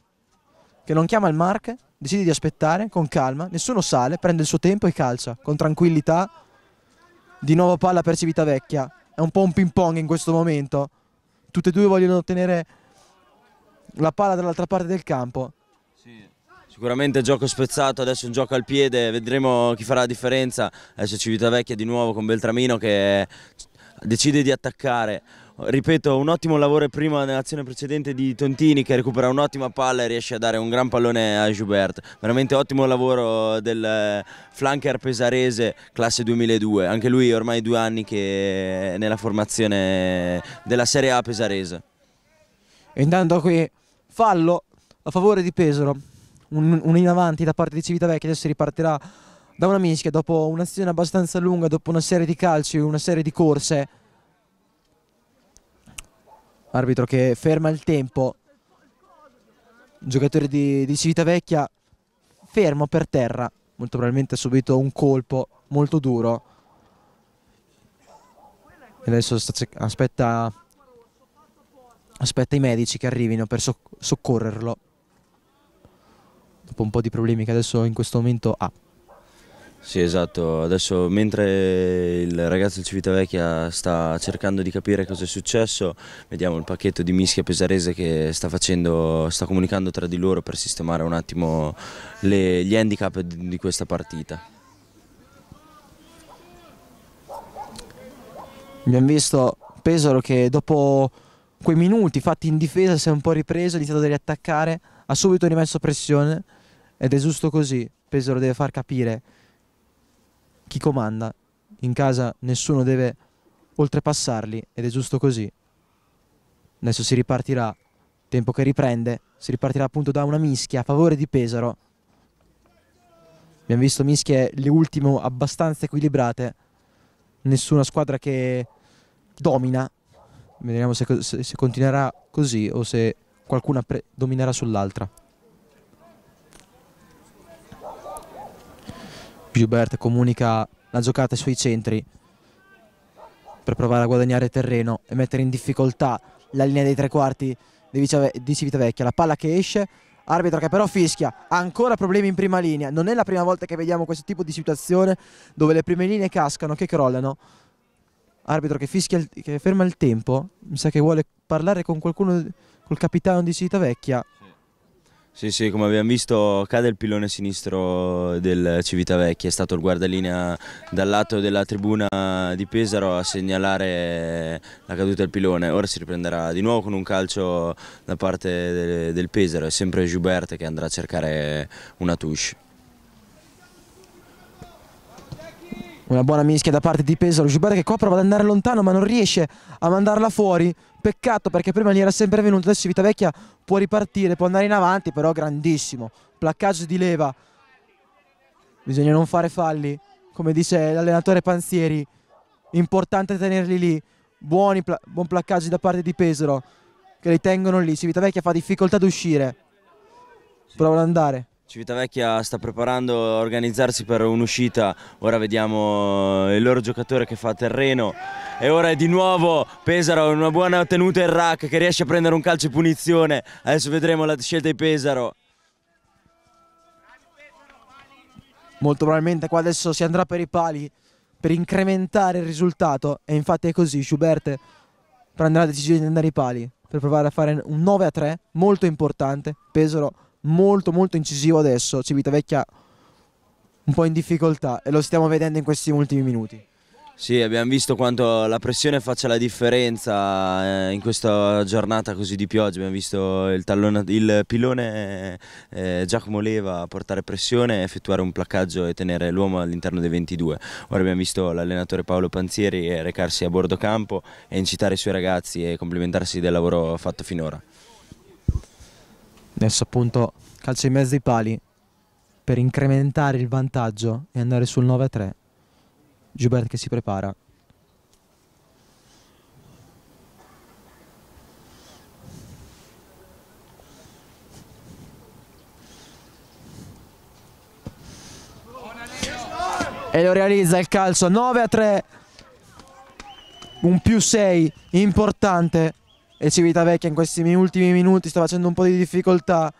che non chiama il Mark, decide di aspettare con calma, nessuno sale, prende il suo tempo e calcia con tranquillità. Di nuovo palla per Civitavecchia, è un po' un ping pong in questo momento. Tutte e due vogliono ottenere la palla dall'altra parte del campo. Sì. Sicuramente gioco spezzato, adesso un gioco al piede, vedremo chi farà la differenza. Adesso Civitavecchia di nuovo con Beltramino che decide di attaccare ripeto, un ottimo lavoro prima nell'azione precedente di Tontini che recupera un'ottima palla e riesce a dare un gran pallone a Gilbert. Veramente ottimo lavoro del eh, flanker pesarese classe 2002, anche lui ormai due anni che è nella formazione della Serie A pesarese. Intanto qui fallo a favore di Pesaro, un, un in avanti da parte di Civitavecchia, adesso ripartirà da una mischia dopo un'azione abbastanza lunga, dopo una serie di calci, una serie di corse arbitro che ferma il tempo giocatore di, di Civitavecchia fermo per terra molto probabilmente ha subito un colpo molto duro e adesso aspetta aspetta i medici che arrivino per soccorrerlo dopo un po' di problemi che adesso in questo momento ha sì esatto, adesso mentre il ragazzo del Civitavecchia sta cercando di capire cosa è successo, vediamo il pacchetto di Mischia Pesarese che sta, facendo, sta comunicando tra di loro per sistemare un attimo le, gli handicap di questa partita. Abbiamo visto Pesaro che dopo quei minuti fatti in difesa si è un po' ripreso, ha iniziato a riattaccare, ha subito rimesso pressione ed è giusto così, Pesaro deve far capire chi comanda. In casa nessuno deve oltrepassarli ed è giusto così. Adesso si ripartirà, tempo che riprende, si ripartirà appunto da una mischia a favore di Pesaro. Abbiamo visto mischie le ultime abbastanza equilibrate, nessuna squadra che domina. Vediamo se, se, se continuerà così o se qualcuna dominerà sull'altra. Gilbert comunica la giocata sui centri per provare a guadagnare terreno e mettere in difficoltà la linea dei tre quarti di Civitavecchia. La palla che esce, arbitro che però fischia, ancora problemi in prima linea. Non è la prima volta che vediamo questo tipo di situazione dove le prime linee cascano, che crollano. Arbitro che fischia, che ferma il tempo, mi sa che vuole parlare con qualcuno, col capitano di Civitavecchia. Sì, sì, come abbiamo visto cade il pilone sinistro del Civitavecchia, è stato il guardalinea dal lato della tribuna di Pesaro a segnalare la caduta del pilone, ora si riprenderà di nuovo con un calcio da parte del Pesaro, è sempre Gilbert che andrà a cercare una touche. Una buona mischia da parte di Pesaro, Gilbert che qua prova ad andare lontano ma non riesce a mandarla fuori, peccato perché prima gli era sempre venuto, adesso Vitavecchia può ripartire, può andare in avanti, però grandissimo, placcaggio di leva, bisogna non fare falli, come dice l'allenatore Panzieri, importante tenerli lì, buoni buon placcaggio da parte di Pesaro, che li tengono lì, Civitavecchia fa difficoltà ad uscire, prova ad andare. Civitavecchia sta preparando a organizzarsi per un'uscita, ora vediamo eh, il loro giocatore che fa terreno e ora è di nuovo Pesaro, una buona tenuta in rack che riesce a prendere un calcio e punizione, adesso vedremo la scelta di Pesaro. Molto probabilmente qua adesso si andrà per i pali per incrementare il risultato e infatti è così, Schubert prenderà la decisione di andare ai pali per provare a fare un 9 3 molto importante, Pesaro molto molto incisivo adesso, Civitavecchia un po' in difficoltà e lo stiamo vedendo in questi ultimi minuti. Sì, abbiamo visto quanto la pressione faccia la differenza eh, in questa giornata così di pioggia. Abbiamo visto il, tallone, il pilone eh, Giacomo Leva portare pressione, effettuare un placcaggio e tenere l'uomo all'interno dei 22. Ora abbiamo visto l'allenatore Paolo Panzieri recarsi a bordo campo e incitare i suoi ragazzi e complimentarsi del lavoro fatto finora. Adesso appunto calcio in mezzo ai pali per incrementare il vantaggio e andare sul 9-3. Gilbert che si prepara. e lo realizza il calcio 9 a 3 un più 6 importante e Civitavecchia in questi ultimi minuti sta facendo un po' di difficoltà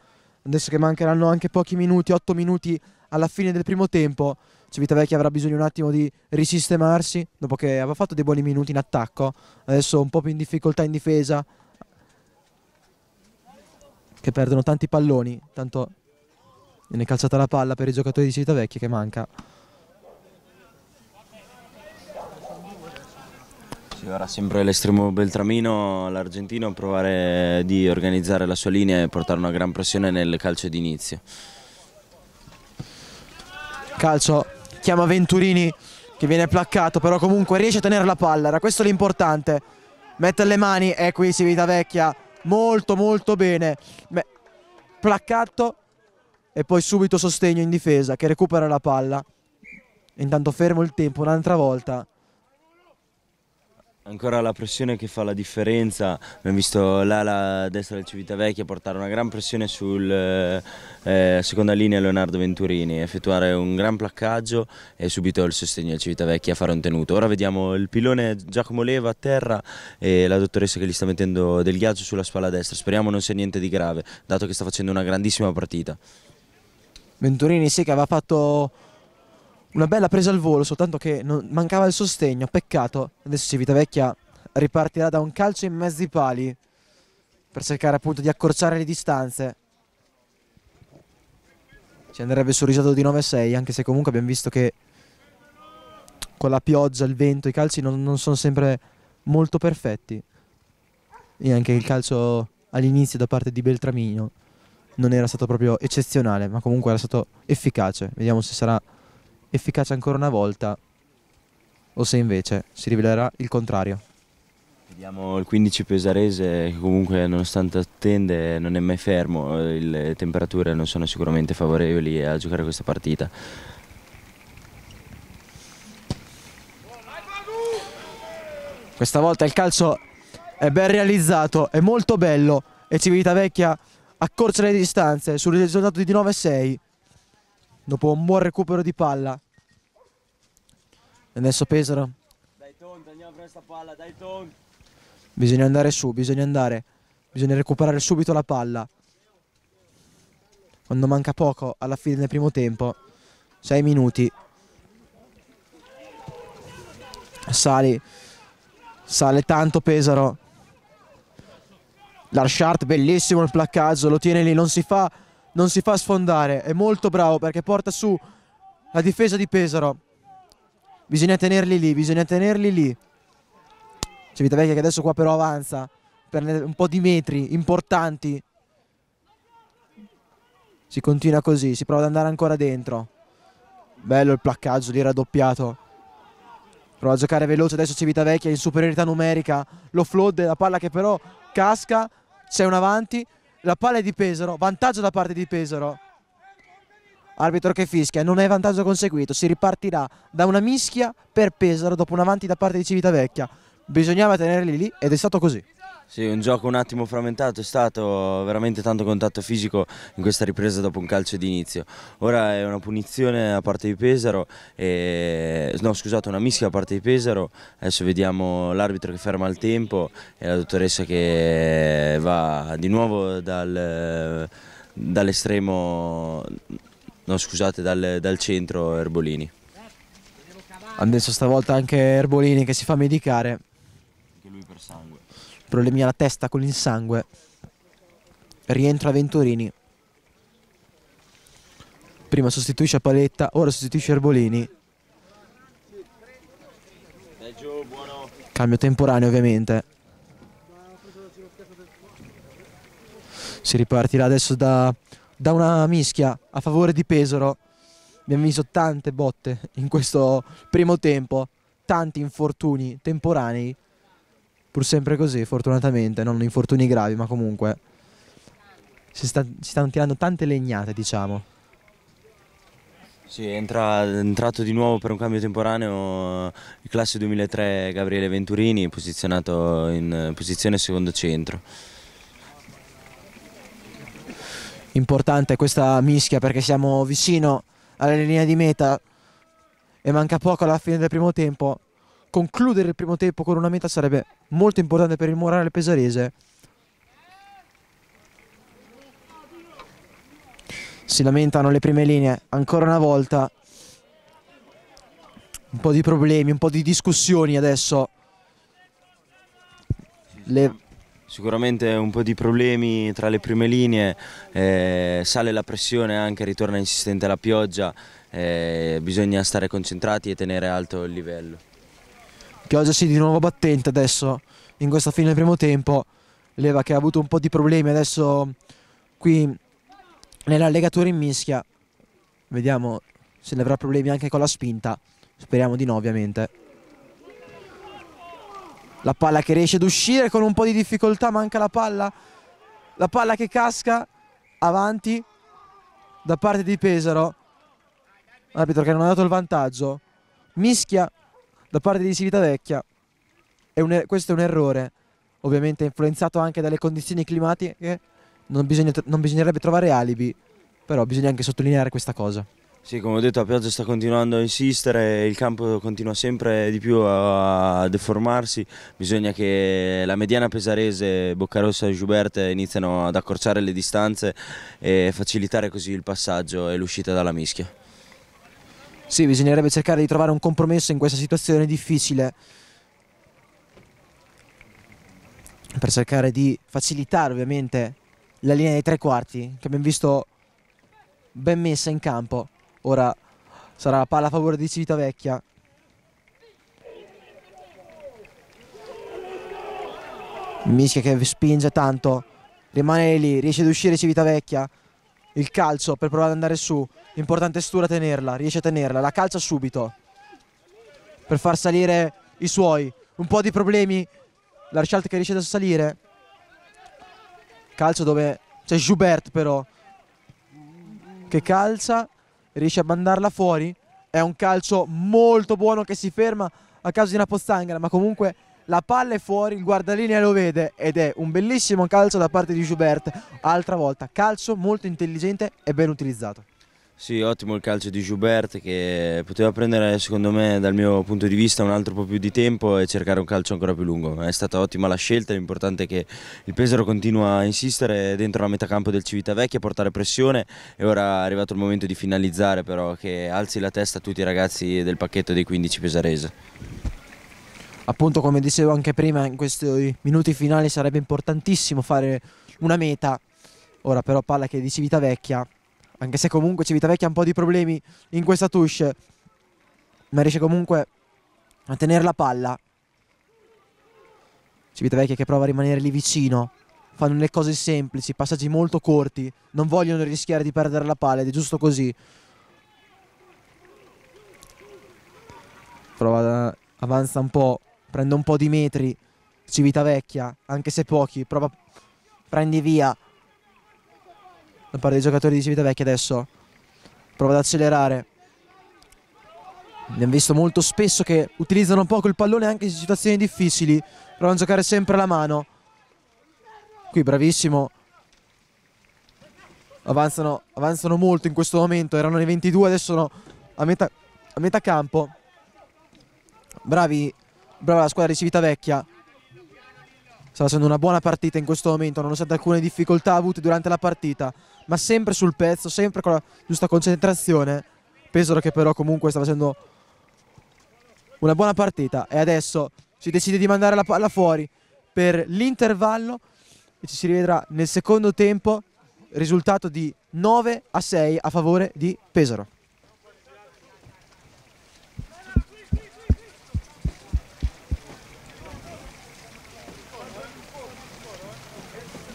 adesso che mancheranno anche pochi minuti 8 minuti alla fine del primo tempo Civitavecchia avrà bisogno un attimo di risistemarsi dopo che aveva fatto dei buoni minuti in attacco adesso un po' più in difficoltà in difesa che perdono tanti palloni tanto viene calciata la palla per i giocatori di Civitavecchia che manca Sì, ora sembra l'estremo Beltramino, l'argentino, provare di organizzare la sua linea e portare una gran pressione nel calcio d'inizio. Calcio, chiama Venturini che viene placcato, però comunque riesce a tenere la palla, era questo l'importante. Mette le mani e qui si vita vecchia molto molto bene. Beh, placcato e poi subito sostegno in difesa che recupera la palla. Intanto fermo il tempo un'altra volta. Ancora la pressione che fa la differenza, abbiamo visto l'ala destra del Civitavecchia portare una gran pressione sulla eh, eh, seconda linea Leonardo Venturini, effettuare un gran placcaggio e subito il sostegno del Civitavecchia a fare un tenuto. Ora vediamo il pilone Giacomo Leva a terra e la dottoressa che gli sta mettendo del ghiaccio sulla spalla destra, speriamo non sia niente di grave, dato che sta facendo una grandissima partita. Venturini sì che aveva fatto una bella presa al volo, soltanto che non, mancava il sostegno, peccato. Adesso Civitavecchia ripartirà da un calcio in mezzo ai pali per cercare appunto di accorciare le distanze. Ci andrebbe sul risultato di 9-6, anche se comunque abbiamo visto che con la pioggia, il vento, i calci non, non sono sempre molto perfetti. E anche il calcio all'inizio da parte di Beltramino non era stato proprio eccezionale, ma comunque era stato efficace. Vediamo se sarà efficace ancora una volta o se invece si rivelerà il contrario. Vediamo il 15 pesarese che comunque nonostante attende non è mai fermo, eh, le temperature non sono sicuramente favorevoli a giocare questa partita. Questa volta il calcio è ben realizzato, è molto bello e Civitavecchia accorcia le distanze sul risultato di 9-6 dopo un buon recupero di palla. E adesso Pesaro. Dai Tong, andiamo a prendere questa palla, dai Tong. Bisogna andare su, bisogna andare. Bisogna recuperare subito la palla. Quando manca poco alla fine del primo tempo. 6 minuti. Sali. Sale tanto Pesaro. L'Arshart, bellissimo il placcaggio, lo tiene lì, non si fa non si fa sfondare, è molto bravo perché porta su la difesa di Pesaro. Bisogna tenerli lì, bisogna tenerli lì. Civitavecchia che adesso qua però avanza per un po' di metri importanti. Si continua così, si prova ad andare ancora dentro. Bello il placcaggio lì raddoppiato. Prova a giocare veloce, adesso Civitavecchia in superiorità numerica. Lo flood, la palla che però casca, c'è un avanti, la palla è di Pesaro, vantaggio da parte di Pesaro. Arbitro che fischia, non è vantaggio conseguito, si ripartirà da una mischia per Pesaro dopo un avanti da parte di Civitavecchia. Bisognava tenerli lì ed è stato così. Sì, un gioco un attimo frammentato, è stato veramente tanto contatto fisico in questa ripresa dopo un calcio d'inizio. Ora è una punizione a parte di Pesaro, e... no scusate, una mischia a parte di Pesaro, adesso vediamo l'arbitro che ferma il tempo e la dottoressa che va di nuovo dal, dall'estremo, no scusate, dal, dal centro Erbolini. Adesso stavolta anche Erbolini che si fa medicare. Anche lui per sangue problemi alla testa con il sangue. Rientra Venturini. Prima sostituisce Paletta, ora sostituisce Erbolini. Cambio temporaneo ovviamente. Si ripartirà adesso da, da una mischia a favore di Pesaro. Abbiamo visto tante botte in questo primo tempo, tanti infortuni temporanei pur sempre così, fortunatamente, non infortuni gravi, ma comunque si, sta, si stanno tirando tante legnate, diciamo. Sì, è entrato di nuovo per un cambio temporaneo il classe 2003 Gabriele Venturini, posizionato in posizione secondo centro. Importante questa mischia perché siamo vicino alla linea di meta e manca poco alla fine del primo tempo concludere il primo tempo con una meta sarebbe molto importante per il morale pesarese. Si lamentano le prime linee, ancora una volta un po' di problemi, un po' di discussioni adesso. Le... Sicuramente un po' di problemi tra le prime linee, eh, sale la pressione anche, ritorna insistente la pioggia, eh, bisogna stare concentrati e tenere alto il livello. Chioggia si di nuovo battente adesso in questa fine del primo tempo. Leva che ha avuto un po' di problemi adesso qui nella legatura in mischia. Vediamo se ne avrà problemi anche con la spinta. Speriamo di no ovviamente. La palla che riesce ad uscire con un po' di difficoltà, manca la palla. La palla che casca avanti da parte di Pesaro. Arbitro che non ha dato il vantaggio. Mischia da parte di Civitavecchia. Un, er-, questo è un errore, ovviamente influenzato anche dalle condizioni climatiche. Non, bisogna, non bisognerebbe trovare alibi, però bisogna anche sottolineare questa cosa. Sì, come ho detto, la pioggia sta continuando a insistere, il campo continua sempre di più a deformarsi, bisogna che la mediana pesarese, Boccarossa e Giuberte iniziano ad accorciare le distanze e facilitare così il passaggio e l'uscita dalla mischia. Sì, bisognerebbe cercare di trovare un compromesso in questa situazione difficile per cercare di facilitare ovviamente la linea dei tre quarti che abbiamo visto ben messa in campo. Ora sarà la palla a favore di Civitavecchia. Mischia che spinge tanto, rimane lì, riesce ad uscire Civitavecchia. Il calcio per provare ad andare su, Importante Stura tenerla, riesce a tenerla, la calcia subito per far salire i suoi. Un po' di problemi, l'Archalt che riesce a salire. Calcio dove c'è Joubert però, che calza, riesce a mandarla fuori. È un calcio molto buono che si ferma a causa di una pozzanghera, ma comunque la palla è fuori, il guardalinea lo vede ed è un bellissimo calcio da parte di Joubert. Altra volta, calcio molto intelligente e ben utilizzato. Sì, ottimo il calcio di Joubert che poteva prendere secondo me dal mio punto di vista un altro po' più di tempo e cercare un calcio ancora più lungo. È stata ottima la scelta, l'importante è che il Pesaro continua a insistere dentro la metà campo del Civitavecchia, a portare pressione e ora è arrivato il momento di finalizzare però che alzi la testa a tutti i ragazzi del pacchetto dei 15 pesarese. Appunto come dicevo anche prima in questi minuti finali sarebbe importantissimo fare una meta, ora però palla che è di Civitavecchia anche se comunque Civitavecchia ha un po' di problemi in questa touche. Ma riesce comunque a tenere la palla. Civitavecchia che prova a rimanere lì vicino. Fanno le cose semplici, passaggi molto corti. Non vogliono rischiare di perdere la palla ed è giusto così. Prova, ad avanza un po', prende un po' di metri. Civitavecchia, anche se pochi, prova, prendi via da parte dei giocatori di Civitavecchia adesso prova ad accelerare abbiamo visto molto spesso che utilizzano poco il pallone anche in situazioni difficili provano a giocare sempre alla mano qui bravissimo avanzano, avanzano molto in questo momento erano nei 22 adesso sono a metà, a metà campo bravi brava la squadra di Civitavecchia sta facendo una buona partita in questo momento nonostante alcune difficoltà avute durante la partita ma sempre sul pezzo, sempre con la giusta concentrazione. Pesaro che però comunque sta facendo una buona partita e adesso si decide di mandare la palla fuori per l'intervallo e ci si rivedrà nel secondo tempo, risultato di 9 a 6 a favore di Pesaro.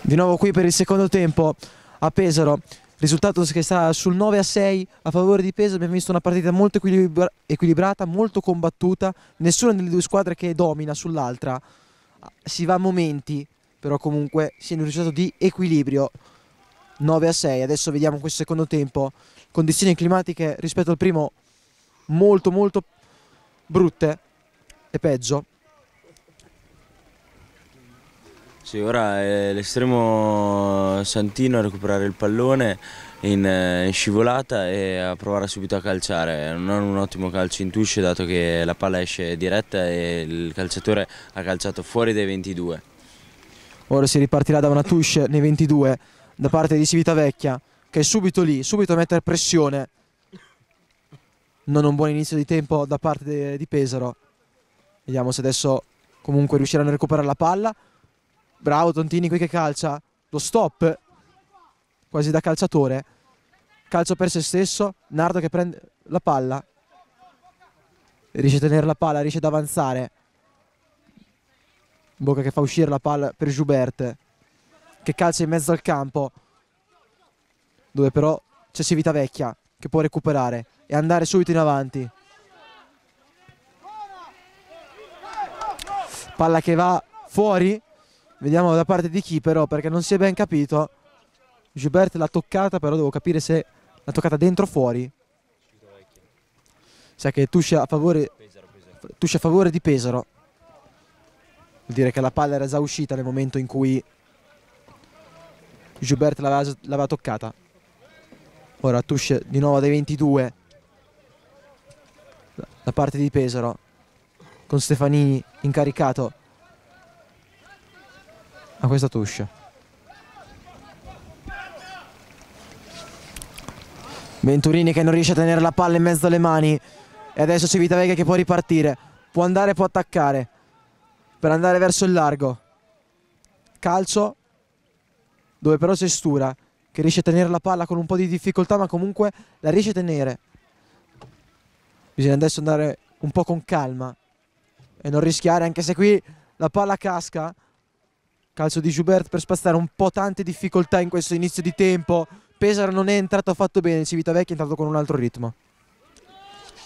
Di nuovo qui per il secondo tempo a Pesaro. Risultato che sta sul 9 a 6 a favore di Pesaro. Abbiamo visto una partita molto equilibra equilibrata, molto combattuta. Nessuna delle due squadre che domina sull'altra. Ah, si va a momenti, però comunque si è in un risultato di equilibrio. 9 a 6. Adesso vediamo questo secondo tempo. Condizioni climatiche rispetto al primo molto molto brutte e peggio. Sì, ora è eh, l'estremo Santino a recuperare il pallone eh, in, scivolata e a provare subito a calciare. Non un ottimo calcio in tusce dato che la palla esce diretta e il calciatore ha calciato fuori dai 22. Ora si ripartirà da una touche nei 22 da parte di Civitavecchia che è subito lì, subito a mettere pressione. Non un buon inizio di tempo da parte di Pesaro. Vediamo se adesso comunque riusciranno a recuperare la palla. Bravo Tontini qui che calcia. Lo stop. Quasi da calciatore. Calcio per se stesso. Nardo che prende la palla. Riesce a tenere la palla, riesce ad avanzare. Bocca che fa uscire la palla per Joubert. Che calcia in mezzo al campo. Dove però c'è Civitavecchia che può recuperare e andare subito in avanti. Palla che va fuori Vediamo da parte di chi però, perché non si è ben capito. Gilbert l'ha toccata, però devo capire se l'ha toccata dentro o fuori. Sai che Tuscia a favore, Tuscia a favore di Pesaro. Vuol dire che la palla era già uscita nel momento in cui Gilbert l'aveva toccata. Ora Tuscia di nuovo dai 22 da parte di Pesaro con Stefanini incaricato a questa tuscia. Venturini che non riesce a tenere la palla in mezzo alle mani e adesso Civitavecchia che può ripartire, può andare, può attaccare per andare verso il largo. Calcio dove però c'è Stura che riesce a tenere la palla con un po' di difficoltà ma comunque la riesce a tenere. Bisogna adesso andare un po' con calma e non rischiare anche se qui la palla casca Calcio di Joubert per spastare un po' tante difficoltà in questo inizio di tempo. Pesaro non è entrato affatto bene, Civitavecchia è entrato con un altro ritmo.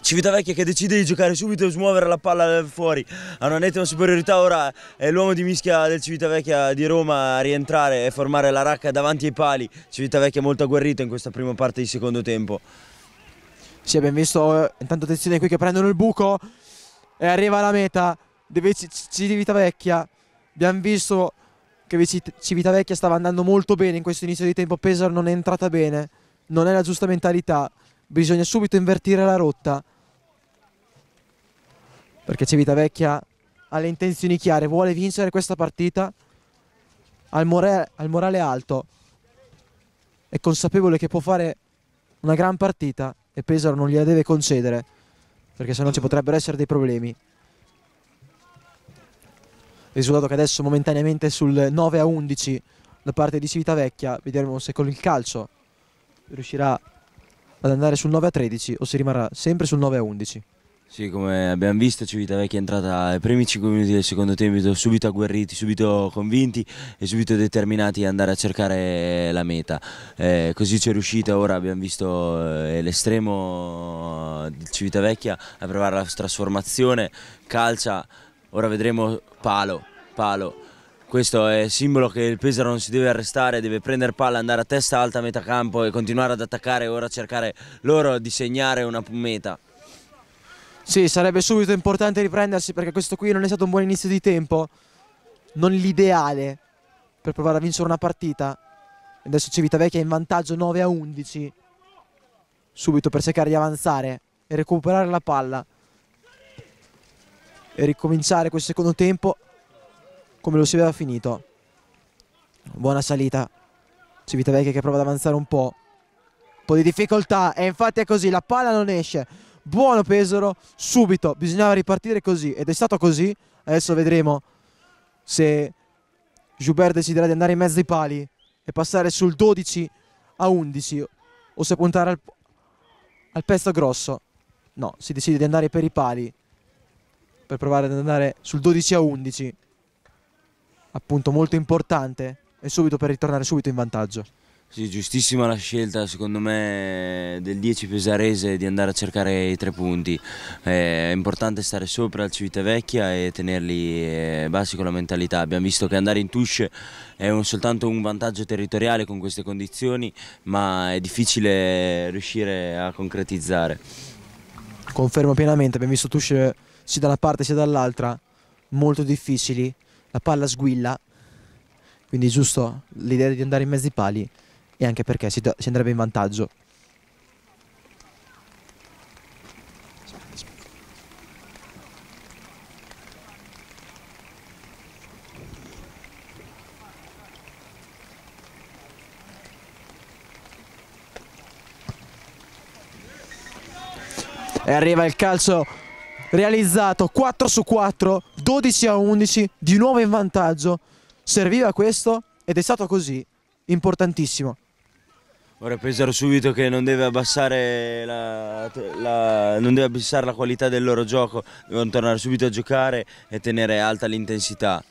Civitavecchia che decide di giocare subito e smuovere la palla fuori ha una netta superiorità ora è l'uomo di mischia del Civitavecchia di Roma a rientrare e formare la racca davanti ai pali Civitavecchia è molto agguerrito in questa prima parte di secondo tempo sì abbiamo visto oh, intanto attenzione qui che prendono il buco e arriva la meta deve Civitavecchia abbiamo visto che Civitavecchia stava andando molto bene in questo inizio di tempo, Pesaro non è entrata bene, non è la giusta mentalità, bisogna subito invertire la rotta perché Civitavecchia ha le intenzioni chiare, vuole vincere questa partita al, more, al morale alto, è consapevole che può fare una gran partita e Pesaro non gliela deve concedere perché sennò ci potrebbero essere dei problemi risultato che adesso momentaneamente è sul 9 a 11 da parte di Civitavecchia, vedremo se con il calcio riuscirà ad andare sul 9 a 13 o se rimarrà sempre sul 9 a 11. Sì, come abbiamo visto Civitavecchia è entrata ai primi 5 minuti del secondo tempo subito agguerriti, subito convinti e subito determinati ad andare a cercare la meta. Eh, così ci è riuscita, ora abbiamo visto eh, l'estremo di Civitavecchia a provare la trasformazione, calcia ora vedremo palo, palo. Questo è simbolo che il Pesaro non si deve arrestare, deve prendere palla, andare a testa alta a metà campo e continuare ad attaccare e ora cercare loro di segnare una meta. Sì, sarebbe subito importante riprendersi perché questo qui non è stato un buon inizio di tempo, non l'ideale per provare a vincere una partita. Adesso Civitavecchia è in vantaggio 9 a 11, subito per cercare di avanzare e recuperare la palla e ricominciare quel secondo tempo come lo si aveva finito. Buona salita. Civitavecchia che prova ad avanzare un po'. Un po' di difficoltà e infatti è così, la palla non esce. Buono Pesaro, subito, bisognava ripartire così ed è stato così. Adesso vedremo se Joubert deciderà di andare in mezzo ai pali e passare sul 12 a 11 o se puntare al, al pezzo grosso. No, si decide di andare per i pali per provare ad andare sul 12 a 11 appunto molto importante e subito per ritornare subito in vantaggio sì, giustissima la scelta secondo me del 10 pesarese di andare a cercare i tre punti. Eh, è importante stare sopra al Civitavecchia e tenerli eh, bassi con la mentalità. Abbiamo visto che andare in touche è un, soltanto un vantaggio territoriale con queste condizioni, ma è difficile riuscire a concretizzare. Confermo pienamente, abbiamo visto touche sia da una parte sia dall'altra molto difficili, la palla sguilla, quindi giusto l'idea di andare in mezzo ai pali e anche perché si, si andrebbe in vantaggio. E arriva il calcio realizzato 4 su 4, 12 a 11, di nuovo in vantaggio. Serviva questo ed è stato così, importantissimo. Ora pensare subito che non deve abbassare la, la, non deve abbassare la qualità del loro gioco, devono tornare subito a giocare e tenere alta l'intensità.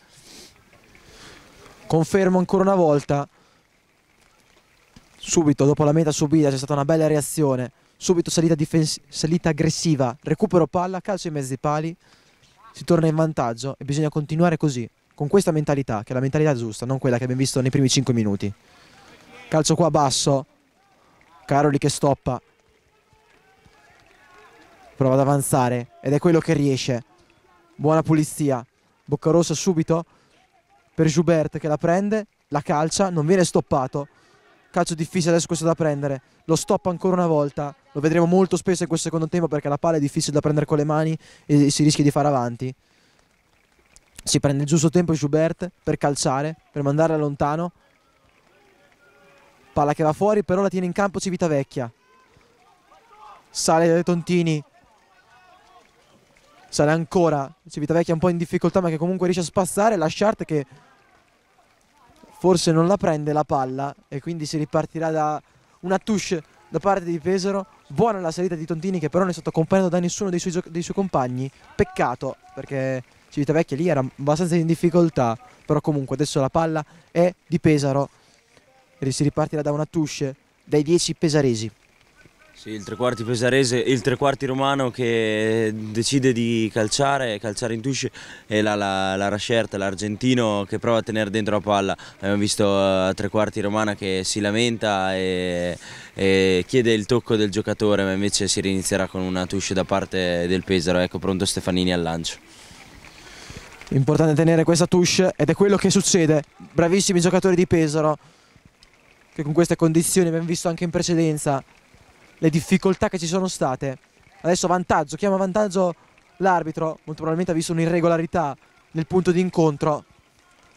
Confermo ancora una volta, subito dopo la meta subita c'è stata una bella reazione subito salita, salita aggressiva, recupero palla, calcio in mezzo ai pali, si torna in vantaggio e bisogna continuare così, con questa mentalità, che è la mentalità giusta, non quella che abbiamo visto nei primi 5 minuti. Calcio qua basso, Caroli che stoppa, prova ad avanzare ed è quello che riesce. Buona pulizia, Boccarossa subito per Joubert che la prende, la calcia, non viene stoppato, calcio difficile adesso questo da prendere lo stop ancora una volta lo vedremo molto spesso in questo secondo tempo perché la palla è difficile da prendere con le mani e si rischia di fare avanti si prende il giusto tempo Schubert per calciare per mandarla lontano palla che va fuori però la tiene in campo Civitavecchia sale Tontini sale ancora Civitavecchia un po' in difficoltà ma che comunque riesce a spazzare la Lasciarte che forse non la prende la palla e quindi si ripartirà da una touche da parte di Pesaro. Buona la salita di Tontini che però non è stato accompagnato da nessuno dei suoi, dei suoi compagni. Peccato perché Civitavecchia lì era abbastanza in difficoltà, però comunque adesso la palla è di Pesaro. E si ripartirà da una touche dai 10 pesaresi. Sì, il trequarti pesarese, il trequarti romano che decide di calciare, calciare in touche e la, la, la Rascerta, l'argentino che prova a tenere dentro la palla. Abbiamo visto a eh, trequarti quarti romana che si lamenta e, e, chiede il tocco del giocatore, ma invece si rinizierà con una touche da parte del Pesaro. Ecco pronto Stefanini al lancio. Importante tenere questa touche ed è quello che succede. Bravissimi giocatori di Pesaro che con queste condizioni abbiamo visto anche in precedenza le difficoltà che ci sono state. Adesso vantaggio, chiama vantaggio l'arbitro, molto probabilmente ha visto un'irregolarità nel punto di incontro.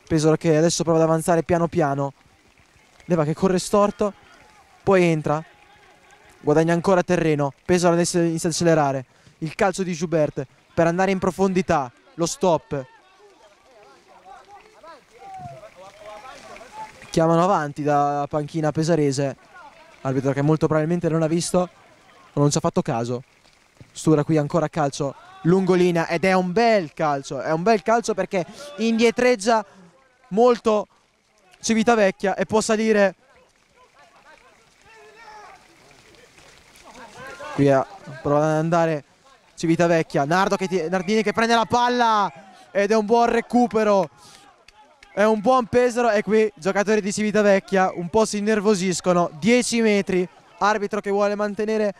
Pesaro che adesso prova ad avanzare piano piano. Leva che corre storto, poi entra, guadagna ancora terreno. Pesaro adesso inizia ad accelerare. Il calcio di Joubert per andare in profondità, lo stop. Chiamano avanti da panchina pesarese arbitro che molto probabilmente non ha visto o non ci ha fatto caso Stura qui ancora a calcio lungolina ed è un bel calcio è un bel calcio perché indietreggia molto Civitavecchia e può salire qui a provare ad andare Civitavecchia Nardo che Nardini che prende la palla ed è un buon recupero è un buon Pesaro e qui giocatori di Civitavecchia un po' si innervosiscono, 10 metri, arbitro che vuole mantenere,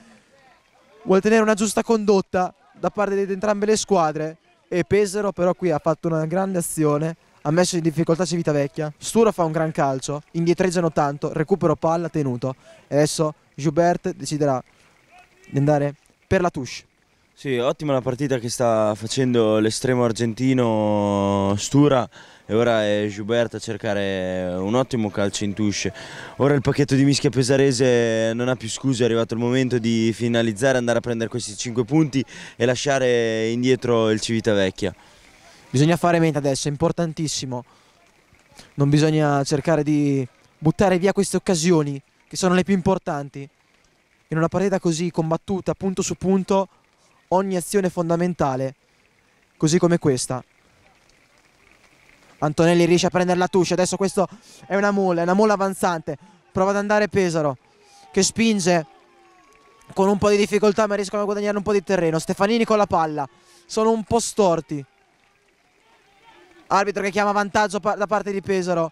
vuole tenere una giusta condotta da parte di entrambe le squadre e Pesaro però qui ha fatto una grande azione, ha messo in difficoltà Civitavecchia, Stura fa un gran calcio, indietreggiano tanto, recupero palla tenuto e adesso Joubert deciderà di andare per la touche. Sì, ottima la partita che sta facendo l'estremo argentino Stura e ora è eh, Gilberto a cercare un ottimo calcio in touche. Ora il pacchetto di Mischia Pesarese non ha più scuse, è arrivato il momento di finalizzare, andare a prendere questi 5 punti e lasciare indietro il Civitavecchia. Bisogna fare mente adesso, è importantissimo. Non bisogna cercare di buttare via queste occasioni, che sono le più importanti. In una partita così combattuta punto su punto, ogni azione è fondamentale, così come questa. Antonelli riesce a prendere la tuscia. Adesso questo è una mula, è una mula avanzante. Prova ad andare Pesaro che spinge con un po' di difficoltà ma riescono a guadagnare un po' di terreno. Stefanini con la palla. Sono un po' storti. Arbitro che chiama vantaggio da parte di Pesaro.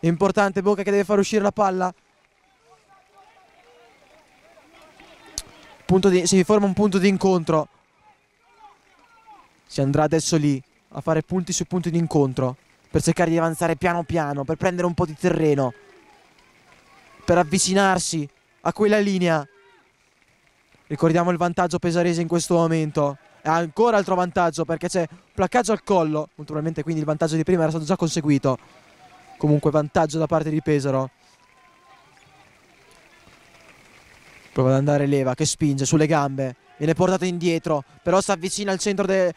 Importante Bocca che deve far uscire la palla. Di, si forma un punto di incontro. Si andrà adesso lì a fare punti su punti di incontro per cercare di avanzare piano piano, per prendere un po' di terreno, per avvicinarsi a quella linea. Ricordiamo il vantaggio pesarese in questo momento. E ancora altro vantaggio perché c'è placcaggio al collo, molto probabilmente quindi il vantaggio di prima era stato già conseguito. Comunque vantaggio da parte di Pesaro. Prova ad andare Leva che spinge sulle gambe, viene portato indietro, però si avvicina al centro de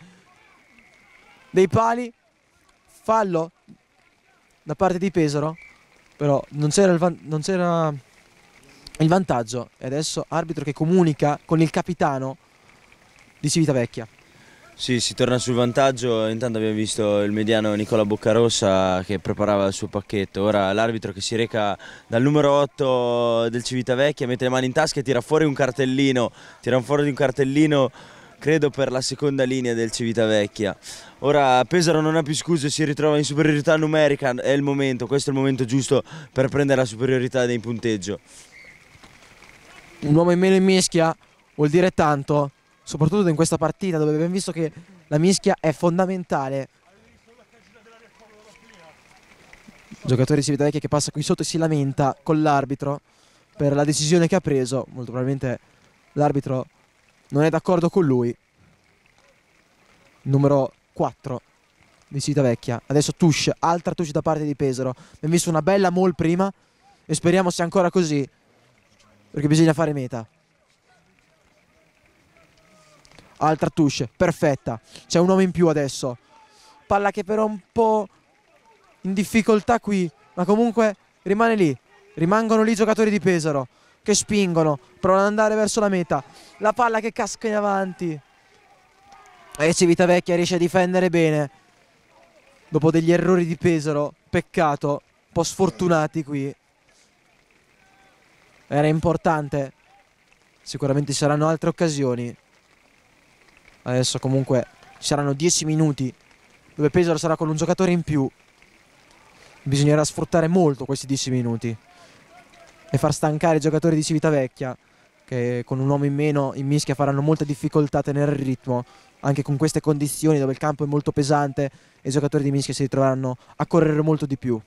dei pali, fallo da parte di Pesaro, però non c'era il, non il vantaggio e adesso arbitro che comunica con il capitano di Civitavecchia. Sì, si torna sul vantaggio, intanto abbiamo visto il mediano Nicola Boccarossa che preparava il suo pacchetto, ora l'arbitro che si reca dal numero 8 del Civitavecchia mette le mani in tasca e tira fuori un cartellino, tira fuori un cartellino credo per la seconda linea del Civitavecchia. Ora Pesaro non ha più scuse, si ritrova in superiorità numerica, è il momento, questo è il momento giusto per prendere la superiorità in punteggio. Un uomo in meno in mischia vuol dire tanto, soprattutto in questa partita dove abbiamo visto che la mischia è fondamentale. Il giocatore di Civitavecchia che passa qui sotto e si lamenta con l'arbitro per la decisione che ha preso, molto probabilmente l'arbitro non è d'accordo con lui. Numero 4 di Civitavecchia. Adesso touche, altra touche da parte di Pesaro. Abbiamo visto una bella mall prima e speriamo sia ancora così perché bisogna fare meta. Altra touche, perfetta. C'è un uomo in più adesso. Palla che però è un po' in difficoltà qui, ma comunque rimane lì. Rimangono lì i giocatori di Pesaro che spingono, provano ad andare verso la meta. La palla che casca in avanti. E Civitavecchia riesce a difendere bene. Dopo degli errori di Pesaro, peccato, un po' sfortunati qui. Era importante. Sicuramente ci saranno altre occasioni. Adesso comunque ci saranno 10 minuti dove Pesaro sarà con un giocatore in più. Bisognerà sfruttare molto questi 10 minuti e far stancare i giocatori di Civitavecchia che con un uomo in meno in mischia faranno molta difficoltà a tenere il ritmo anche con queste condizioni dove il campo è molto pesante e i giocatori di Mischia si ritroveranno a correre molto di più.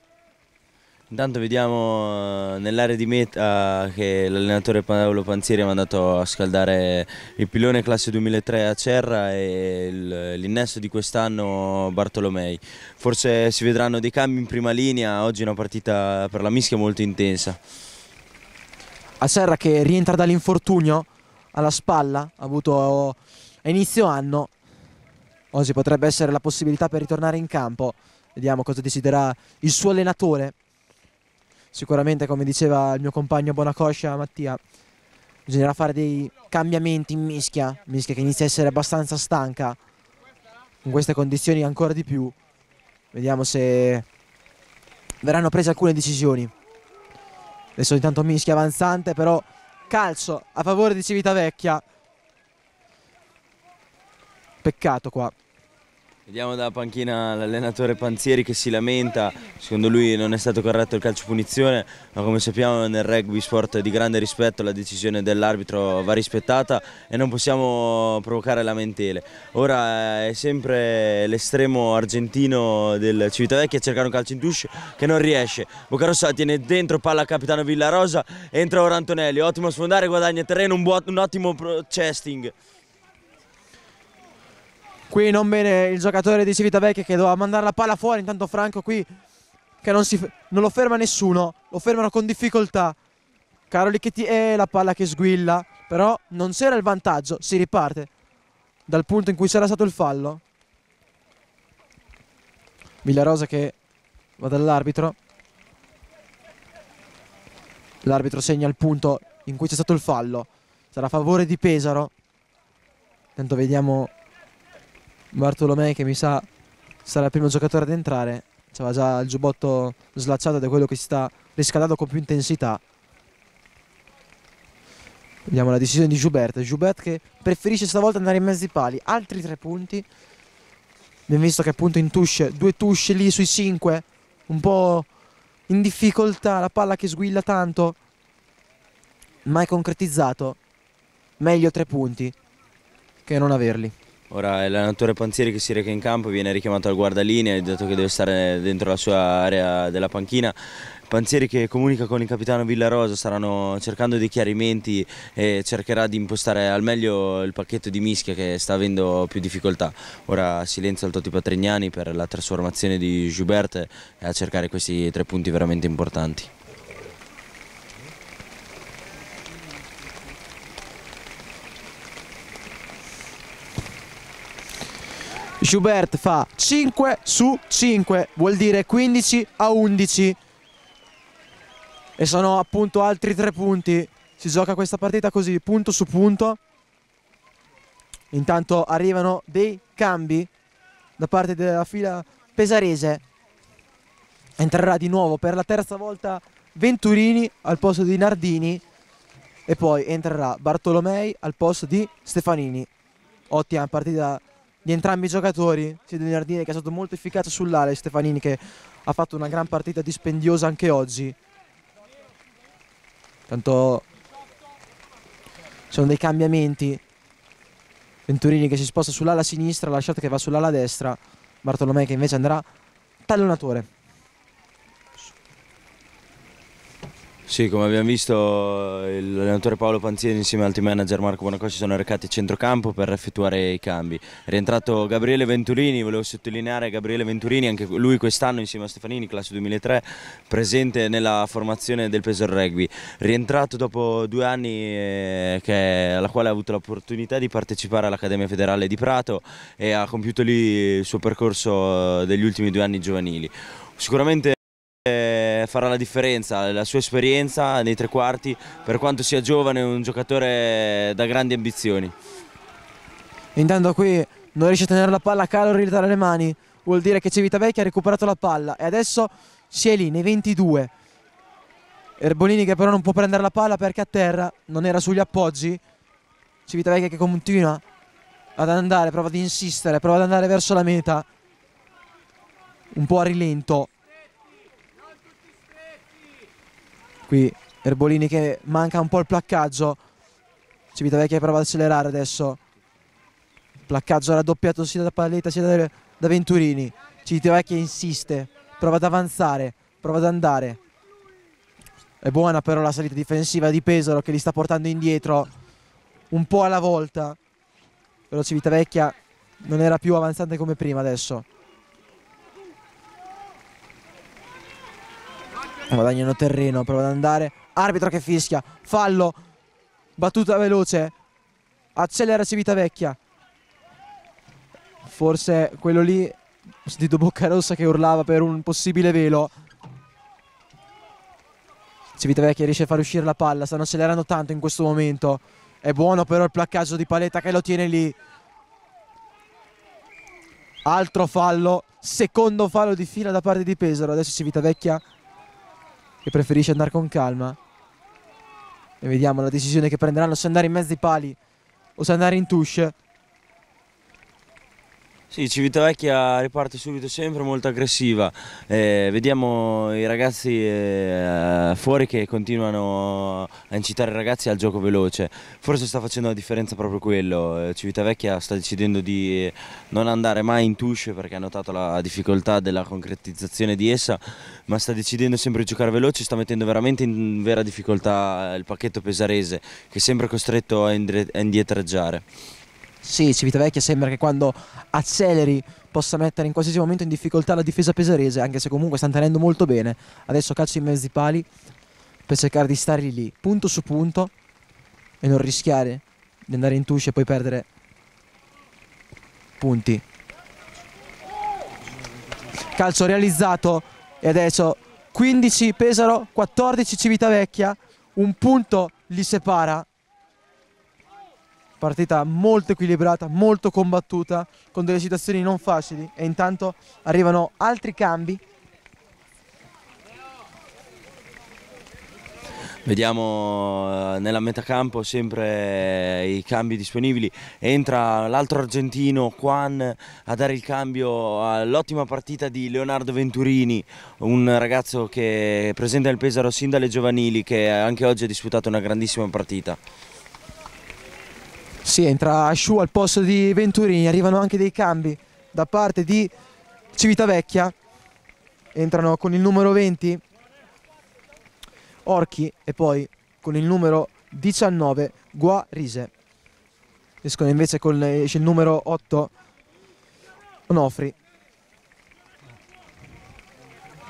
Intanto vediamo eh, nell'area di meta eh, che l'allenatore Paolo Panzieri ha mandato a scaldare il pilone classe 2003 a Cerra e l'innesto di quest'anno Bartolomei. Forse si vedranno dei cambi in prima linea, oggi è una partita per la mischia molto intensa. A Serra che rientra dall'infortunio alla spalla, ha avuto a inizio anno oggi potrebbe essere la possibilità per ritornare in campo. Vediamo cosa deciderà il suo allenatore. Sicuramente, come diceva il mio compagno Bonacoscia Mattia, bisognerà fare dei cambiamenti in mischia. Mischia che inizia a essere abbastanza stanca. In queste condizioni ancora di più. Vediamo se verranno prese alcune decisioni. Adesso intanto mischia avanzante, però calcio a favore di Civitavecchia. Peccato qua. Vediamo dalla panchina l'allenatore Panzieri che si lamenta, secondo lui non è stato corretto il calcio punizione, ma come sappiamo nel rugby sport di grande rispetto la decisione dell'arbitro va rispettata e non possiamo provocare lamentele. Ora eh, è sempre l'estremo argentino del Civitavecchia a cercare un calcio in touche che non riesce. Boccarossa tiene dentro, palla a capitano Villarosa, entra ora Antonelli, ottimo sfondare, guadagna terreno, un, buon, un ottimo cesting qui non bene il giocatore di Civitavecchia che doveva mandare la palla fuori intanto Franco qui che non, si, non lo ferma nessuno lo fermano con difficoltà Caroli che ti è eh, la palla che sguilla però non c'era il vantaggio si riparte dal punto in cui c'era stato il fallo Villarosa che va dall'arbitro l'arbitro segna il punto in cui c'è stato il fallo sarà a favore di Pesaro intanto vediamo Bartolomei che mi sa sarà il primo giocatore ad entrare c'era già il giubbotto slacciato ed è quello che si sta riscaldando con più intensità vediamo la decisione di Joubert Joubert che preferisce stavolta andare in mezzo ai pali altri tre punti abbiamo visto che appunto in touche due touche lì sui cinque un po' in difficoltà la palla che sguilla tanto mai concretizzato meglio tre punti che non averli Ora è l'allenatore Panzieri che si reca in campo, viene richiamato al guardalinea, dato che deve stare dentro la sua area della panchina. Panzieri che comunica con il capitano Villarosa, staranno cercando dei chiarimenti e cercherà di impostare al meglio il pacchetto di mischia che sta avendo più difficoltà. Ora silenzio al Totti Patrignani per la trasformazione di Joubert e a cercare questi tre punti veramente importanti. Joubert fa 5 su 5, vuol dire 15 a 11. E sono appunto altri tre punti. Si gioca questa partita così, punto su punto. Intanto arrivano dei cambi da parte della fila pesarese. Entrerà di nuovo per la terza volta Venturini al posto di Nardini e poi entrerà Bartolomei al posto di Stefanini. Ottima partita di entrambi i giocatori, sia di Nardini che è stato molto efficace sull'area, Stefanini che ha fatto una gran partita dispendiosa anche oggi. Tanto sono dei cambiamenti. Venturini che si sposta sull'ala sinistra, lasciate che va sull'ala destra, Bartolomei che invece andrà tallonatore. Sì, come abbiamo visto l'allenatore Paolo Panzieri insieme al team manager Marco Bonacosci sono recati a centrocampo per effettuare i cambi. rientrato Gabriele Venturini, volevo sottolineare Gabriele Venturini, anche lui quest'anno insieme a Stefanini, classe 2003, presente nella formazione del Pesaro Rugby. Rientrato dopo due anni eh, che, alla quale ha avuto l'opportunità di partecipare all'Accademia Federale di Prato e ha compiuto lì il suo percorso eh, degli ultimi due anni giovanili. Sicuramente farà la differenza, la sua esperienza nei tre quarti, per quanto sia giovane, un giocatore da grandi ambizioni. Intanto qui non riesce a tenere la palla a Calori tra le mani, vuol dire che Civitavecchia ha recuperato la palla e adesso si è lì nei 22. Erbolini che però non può prendere la palla perché a terra non era sugli appoggi. Civitavecchia che continua ad andare, prova ad insistere, prova ad andare verso la meta. Un po' a rilento. qui Erbolini che manca un po' il placcaggio Civitavecchia prova ad accelerare adesso placcaggio raddoppiato sia da Palletta sia da, da Venturini Civitavecchia insiste prova ad avanzare prova ad andare è buona però la salita difensiva di Pesaro che li sta portando indietro un po' alla volta. Però Civitavecchia non era più avanzante come prima adesso. Guadagnano terreno, prova ad andare. Arbitro che fischia, fallo, battuta veloce, accelera Civitavecchia. Forse quello lì, ho sentito Boccarossa che urlava per un possibile velo. Civitavecchia riesce a far uscire la palla, stanno accelerando tanto in questo momento. È buono però il placcaggio di Paletta che lo tiene lì. Altro fallo, secondo fallo di fila da parte di Pesaro. Adesso Civitavecchia che preferisce andare con calma. E vediamo la decisione che prenderanno se andare in mezzo ai pali o se andare in touche. Sì, Civitavecchia riparte subito sempre, molto aggressiva. Eh, vediamo i ragazzi eh, fuori che continuano a incitare i ragazzi al gioco veloce. Forse sta facendo la differenza proprio quello. Eh, Civitavecchia sta decidendo di non andare mai in touche perché ha notato la difficoltà della concretizzazione di essa, ma sta decidendo sempre di giocare veloce, sta mettendo veramente in vera difficoltà il pacchetto pesarese che è sempre costretto a indietreggiare. Sì, Civitavecchia sembra che quando acceleri possa mettere in qualsiasi momento in difficoltà la difesa pesarese, anche se comunque sta tenendo molto bene. Adesso calcio in mezzo ai pali per cercare di stare lì, punto su punto, e non rischiare di andare in tuscia e poi perdere punti. Calcio realizzato e adesso 15 Pesaro, 14 Civitavecchia, un punto li separa partita molto equilibrata, molto combattuta, con delle situazioni non facili e intanto arrivano altri cambi. Vediamo eh, nella metacampo sempre i cambi disponibili, entra l'altro argentino Juan a dare il cambio all'ottima partita di Leonardo Venturini, un ragazzo che presenta il Pesaro sin dalle giovanili che anche oggi ha disputato una grandissima partita. Sì, entra Shu al posto di Venturini, arrivano anche dei cambi da parte di Civitavecchia, entrano con il numero 20 Orchi e poi con il numero 19 Guarise. Escono invece con il numero 8 Onofri.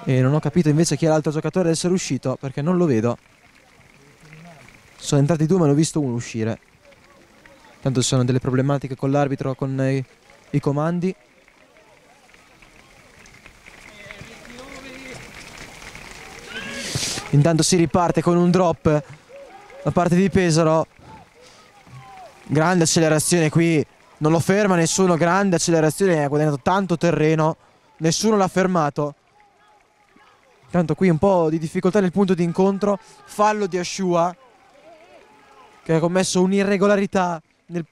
E non ho capito invece chi è l'altro giocatore ad essere uscito perché non lo vedo. Sono entrati due ma ne ho visto uno uscire. Tanto ci sono delle problematiche con l'arbitro, con i, i comandi. Intanto si riparte con un drop da parte di Pesaro. Grande accelerazione qui, non lo ferma nessuno, grande accelerazione, ha guadagnato tanto terreno, nessuno l'ha fermato. Tanto qui un po' di difficoltà nel punto di incontro, fallo di Ashua che ha commesso un'irregolarità nel,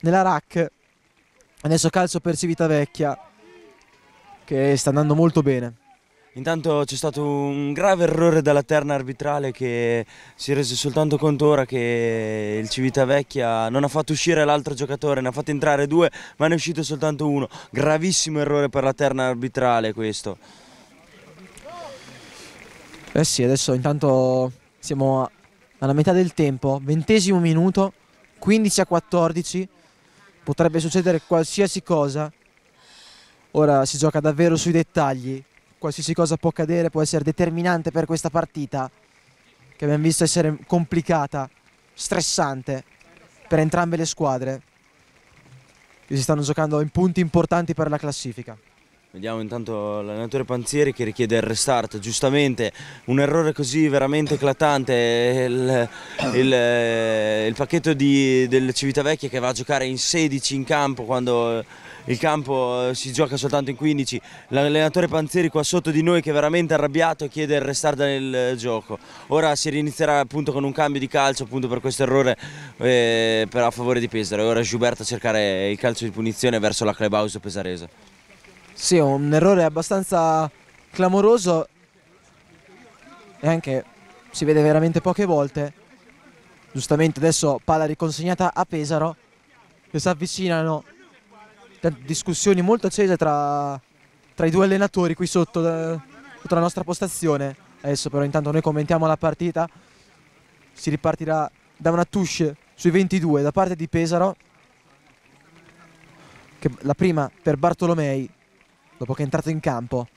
nella rack. Adesso calcio per Civitavecchia che sta andando molto bene. Intanto c'è stato un grave errore dalla terna arbitrale che si è reso soltanto conto ora che il Civitavecchia non ha fatto uscire l'altro giocatore, ne ha fatto entrare due ma ne è uscito soltanto uno. Gravissimo errore per la terna arbitrale questo. Eh sì, adesso intanto siamo alla metà del tempo, ventesimo minuto. 15 a 14 potrebbe succedere qualsiasi cosa. Ora si gioca davvero sui dettagli, qualsiasi cosa può accadere, può essere determinante per questa partita che abbiamo visto essere complicata, stressante per entrambe le squadre che si stanno giocando in punti importanti per la classifica. Vediamo intanto l'allenatore Panzieri che richiede il restart, giustamente un errore così veramente eclatante, il, il, eh, il pacchetto di, del Civitavecchia che va a giocare in 16 in campo quando il campo eh, si gioca soltanto in 15, l'allenatore Panzieri qua sotto di noi che è veramente arrabbiato e chiede il restart nel gioco, ora si rinizierà appunto con un cambio di calcio appunto per questo errore eh, a favore di Pesaro, ora Giuberto a cercare il calcio di punizione verso la Clubhouse pesarese. Sì, un errore abbastanza clamoroso e anche si vede veramente poche volte. Giustamente adesso palla riconsegnata a Pesaro che si avvicinano. Discussioni molto accese tra, tra i due allenatori qui sotto, eh, sotto la nostra postazione. Adesso però intanto noi commentiamo la partita. Si ripartirà da una touche sui 22 da parte di Pesaro. la prima per Bartolomei dopo che è entrato in campo.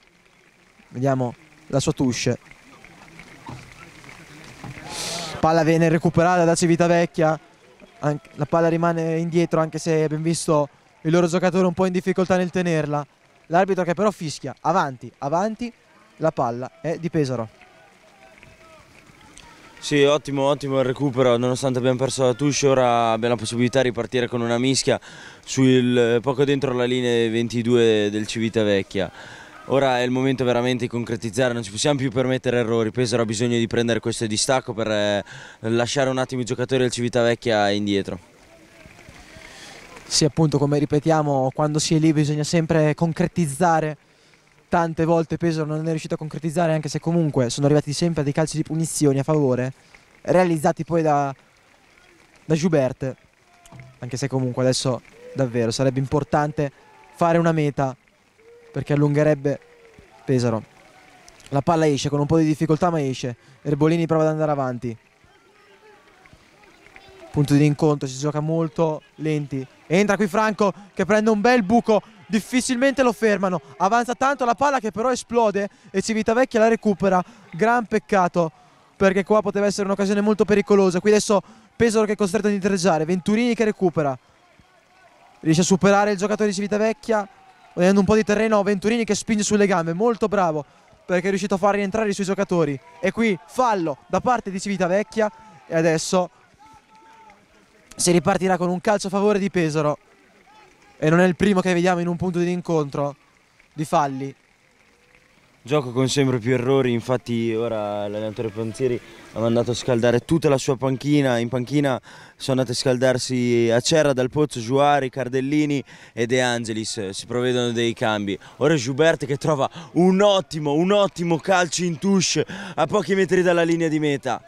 Vediamo la sua touche. Palla viene recuperata da Civitavecchia. Anche, la palla rimane indietro anche se abbiamo visto il loro giocatore un po' in difficoltà nel tenerla. L'arbitro che però fischia avanti, avanti, la palla è di Pesaro. Sì, ottimo, ottimo il recupero, nonostante abbiamo perso la touche, ora abbiamo la possibilità di ripartire con una mischia sul, eh, poco dentro la linea 22 del Civitavecchia. Ora è il momento veramente di concretizzare, non ci possiamo più permettere errori, Pesaro ha bisogno di prendere questo distacco per eh, lasciare un attimo i giocatori del Civitavecchia indietro. Sì, appunto, come ripetiamo, quando si è lì bisogna sempre concretizzare tante volte Pesaro non è riuscito a concretizzare, anche se comunque sono arrivati sempre a dei calci di punizioni a favore, realizzati poi da, da Joubert, anche se comunque adesso davvero sarebbe importante fare una meta perché allungherebbe Pesaro. La palla esce con un po' di difficoltà ma esce. Erbolini prova ad andare avanti. Punto di incontro, si gioca molto lenti. Entra qui Franco che prende un bel buco difficilmente lo fermano avanza tanto la palla che però esplode e Civitavecchia la recupera gran peccato perché qua poteva essere un'occasione molto pericolosa qui adesso Pesaro che è costretto ad indietreggiare Venturini che recupera riesce a superare il giocatore di Civitavecchia Vedendo un po' di terreno Venturini che spinge sulle gambe molto bravo perché è riuscito a far rientrare i suoi giocatori e qui fallo da parte di Civitavecchia e adesso si ripartirà con un calcio a favore di Pesaro e non è il primo che vediamo in un punto di incontro di falli. Gioco con sempre più errori, infatti ora l'allenatore Panzieri ha mandato a scaldare tutta la sua panchina, in panchina sono andate a scaldarsi Acerra, Dal Pozzo, Giuari, Cardellini e De Angelis, si provvedono dei cambi. Ora Gilbert che trova un ottimo, un ottimo calcio in touche a pochi metri dalla linea di meta.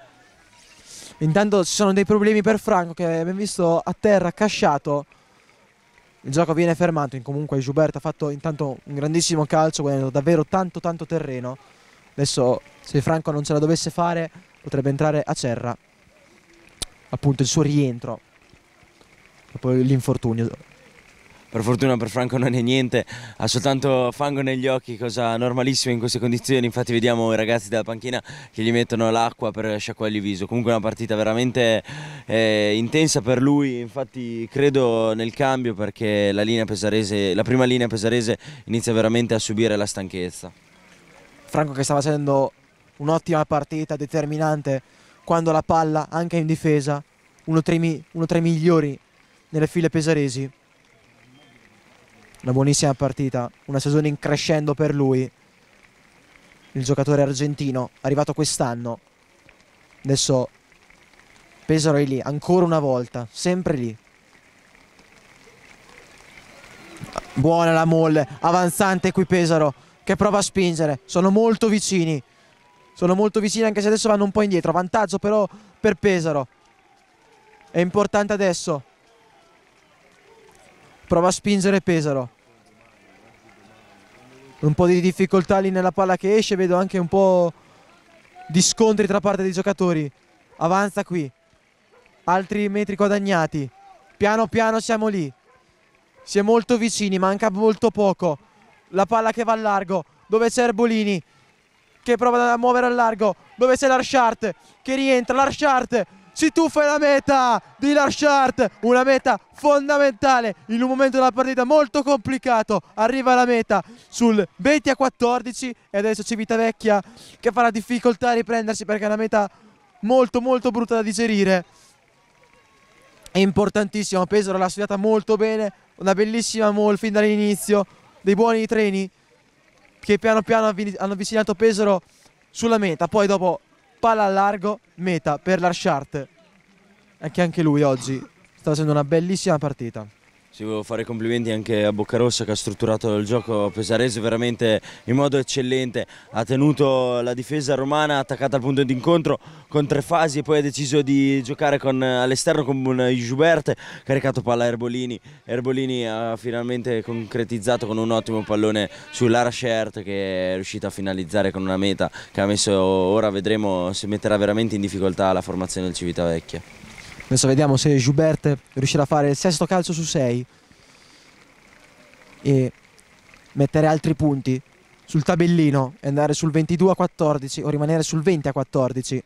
Intanto ci sono dei problemi per Franco che abbiamo visto a terra, casciato. Il gioco viene fermato, in comunque Gilbert ha fatto intanto un grandissimo calcio, guadagnando davvero tanto tanto terreno. Adesso se Franco non ce la dovesse fare potrebbe entrare a Cerra, appunto il suo rientro, dopo l'infortunio per fortuna per Franco non è niente, ha soltanto fango negli occhi, cosa normalissima in queste condizioni, infatti vediamo i ragazzi della panchina che gli mettono l'acqua per sciacquargli il viso, comunque una partita veramente eh, intensa per lui, infatti credo nel cambio perché la, linea pesarese, la prima linea pesarese inizia veramente a subire la stanchezza. Franco che sta facendo un'ottima partita, determinante, quando la palla anche in difesa, uno tra i migliori nelle file pesaresi una buonissima partita, una stagione in crescendo per lui. Il giocatore argentino, arrivato quest'anno. Adesso Pesaro è lì, ancora una volta, sempre lì. Buona la molle, avanzante qui Pesaro, che prova a spingere. Sono molto vicini, sono molto vicini anche se adesso vanno un po' indietro. Vantaggio però per Pesaro. È importante adesso prova a spingere Pesaro un po' di difficoltà lì nella palla che esce vedo anche un po' di scontri tra parte dei giocatori avanza qui altri metri guadagnati piano piano siamo lì si è molto vicini manca molto poco la palla che va al largo dove c'è Erbolini che prova a muovere al largo dove c'è l'Arshart che rientra l'Arshart si tuffa la meta di Larchard, una meta fondamentale in un momento della partita molto complicato, arriva la meta sul 20 a 14 e adesso Civitavecchia che farà difficoltà a riprendersi perché è una meta molto molto brutta da digerire, è importantissimo, Pesaro l'ha studiata molto bene, una bellissima mall fin dall'inizio, dei buoni treni che piano piano hanno avvicinato Pesaro sulla meta, poi dopo palla a largo, meta per l'Archart. Anche anche lui oggi sta facendo una bellissima partita. Sì, volevo fare complimenti anche a Boccarossa che ha strutturato il gioco pesarese veramente in modo eccellente, ha tenuto la difesa romana attaccata al punto d'incontro con tre fasi e poi ha deciso di giocare all'esterno con un Giuberte, caricato palla a Erbolini, Erbolini ha finalmente concretizzato con un ottimo pallone sull'Ara Shert che è riuscita a finalizzare con una meta che ha messo, ora vedremo se metterà veramente in difficoltà la formazione del Civitavecchia. Adesso vediamo se Joubert riuscirà a fare il sesto calcio su 6 e mettere altri punti sul tabellino e andare sul 22 a 14 o rimanere sul 20 a 14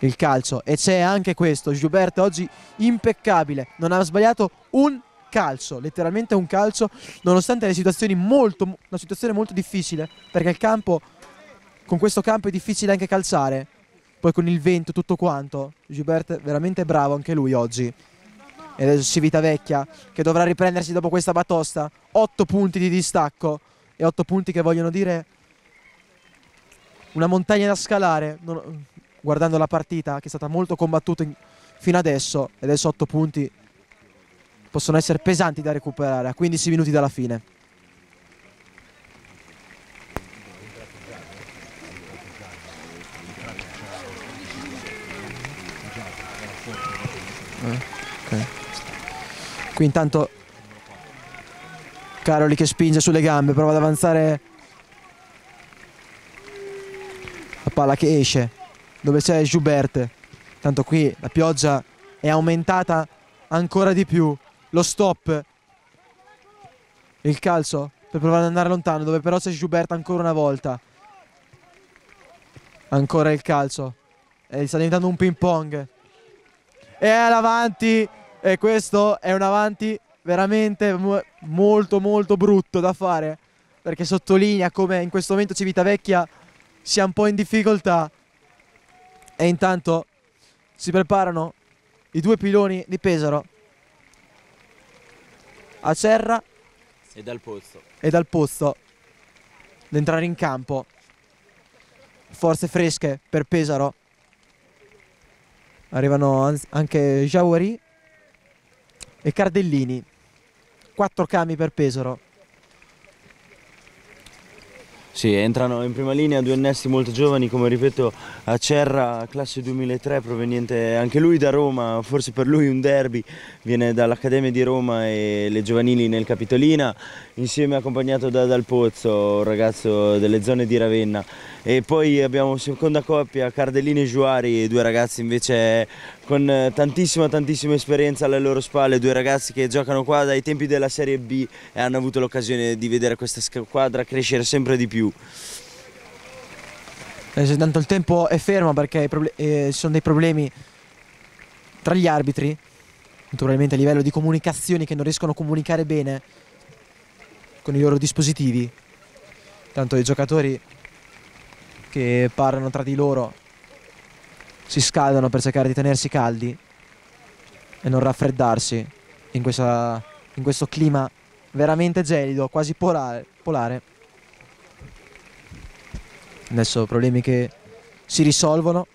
il calcio e c'è anche questo Gilbert oggi impeccabile non ha sbagliato un calcio letteralmente un calcio nonostante le situazioni molto una situazione molto difficile perché il campo con questo campo è difficile anche calciare poi con il vento, tutto quanto. Gilbert veramente bravo anche lui oggi. E adesso Civitavecchia che dovrà riprendersi dopo questa batosta. 8 punti di distacco e 8 punti che vogliono dire una montagna da scalare. Non... guardando la partita che è stata molto combattuta in... fino adesso, e adesso 8 punti possono essere pesanti da recuperare a 15 minuti dalla fine. okay. Qui intanto Caroli che spinge sulle gambe, prova ad avanzare la palla che esce, dove c'è Giuberte. Tanto qui la pioggia è aumentata ancora di più. Lo stop, il calcio per provare ad andare lontano, dove però c'è Giuberte ancora una volta. Ancora il calcio. E eh, sta diventando un ping pong e è l'avanti e questo è un avanti veramente molto molto brutto da fare perché sottolinea come in questo momento Civitavecchia sia un po' in difficoltà e intanto si preparano i due piloni di Pesaro a Cerra e dal pozzo e dal pozzo ad entrare in campo forze fresche per Pesaro Arrivano anche Jawari e Cardellini. quattro cami per Pesaro. Sì, entrano in prima linea due innesti molto giovani, come ripeto Acerra, classe 2003, proveniente anche lui da Roma, forse per lui un derby, viene dall'Accademia di Roma e le giovanili nel Capitolina, insieme accompagnato da Dal Pozzo, un ragazzo delle zone di Ravenna e poi abbiamo seconda coppia Cardellini e Juari, due ragazzi invece con tantissima tantissima esperienza alle loro spalle, due ragazzi che giocano qua dai tempi della Serie B e hanno avuto l'occasione di vedere questa squadra crescere sempre di più. Intanto eh, il tempo è fermo perché eh, ci sono dei problemi tra gli arbitri, naturalmente a livello di comunicazioni che non riescono a comunicare bene con i loro dispositivi. Tanto i giocatori che parlano tra di loro, si scaldano per cercare di tenersi caldi e non raffreddarsi in, questa, in questo clima veramente gelido, quasi polare, polare. Adesso problemi che si risolvono.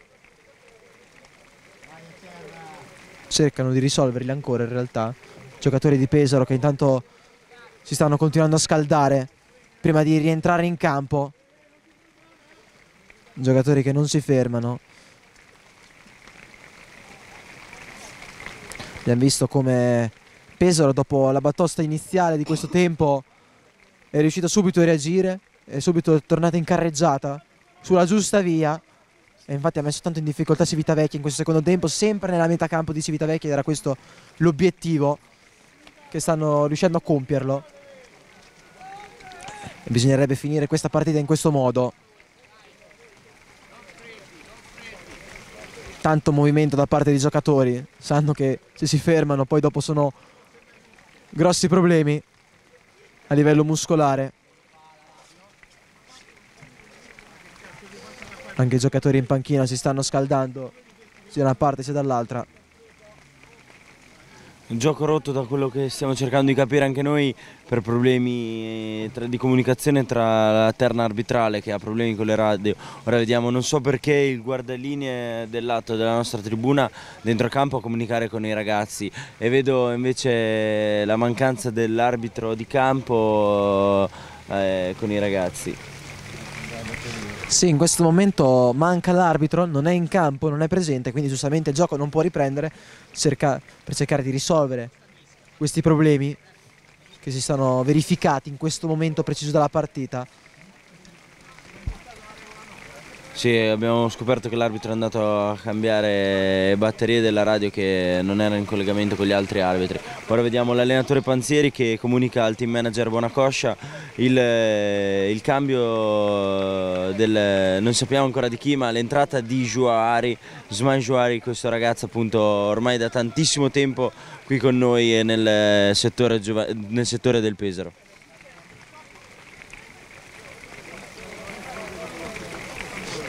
Cercano di risolverli ancora in realtà. Giocatori di Pesaro che intanto si stanno continuando a scaldare prima di rientrare in campo giocatori che non si fermano. Abbiamo visto come Pesaro dopo la battosta iniziale di questo tempo è riuscito subito a reagire, è subito tornata in carreggiata sulla giusta via e infatti ha messo tanto in difficoltà Civitavecchia in questo secondo tempo, sempre nella metà campo di Civitavecchia era questo l'obiettivo che stanno riuscendo a compierlo. E bisognerebbe finire questa partita in questo modo. tanto movimento da parte dei giocatori, sanno che se si fermano poi dopo sono grossi problemi a livello muscolare. Anche i giocatori in panchina si stanno scaldando sia da una parte sia dall'altra il gioco rotto da quello che stiamo cercando di capire anche noi per problemi eh, di comunicazione tra la terna arbitrale che ha problemi con le radio. Ora vediamo, non so perché il guardalinee del lato della nostra tribuna dentro campo a comunicare con i ragazzi e vedo invece la mancanza dell'arbitro di campo eh, con i ragazzi. Sì, in questo momento manca l'arbitro, non è in campo, non è presente, quindi giustamente il gioco non può riprendere cerca, per cercare di risolvere questi problemi che si stanno verificati in questo momento preciso della partita. Sì, abbiamo scoperto che l'arbitro è andato a cambiare batterie della radio che non era in collegamento con gli altri arbitri. Ora vediamo l'allenatore Panzieri che comunica al team manager Bonacoscia il, eh, il cambio del, non sappiamo ancora di chi, ma l'entrata di Juari, Sman Juari, questo ragazzo appunto ormai da tantissimo tempo qui con noi nel settore, nel settore del Pesaro.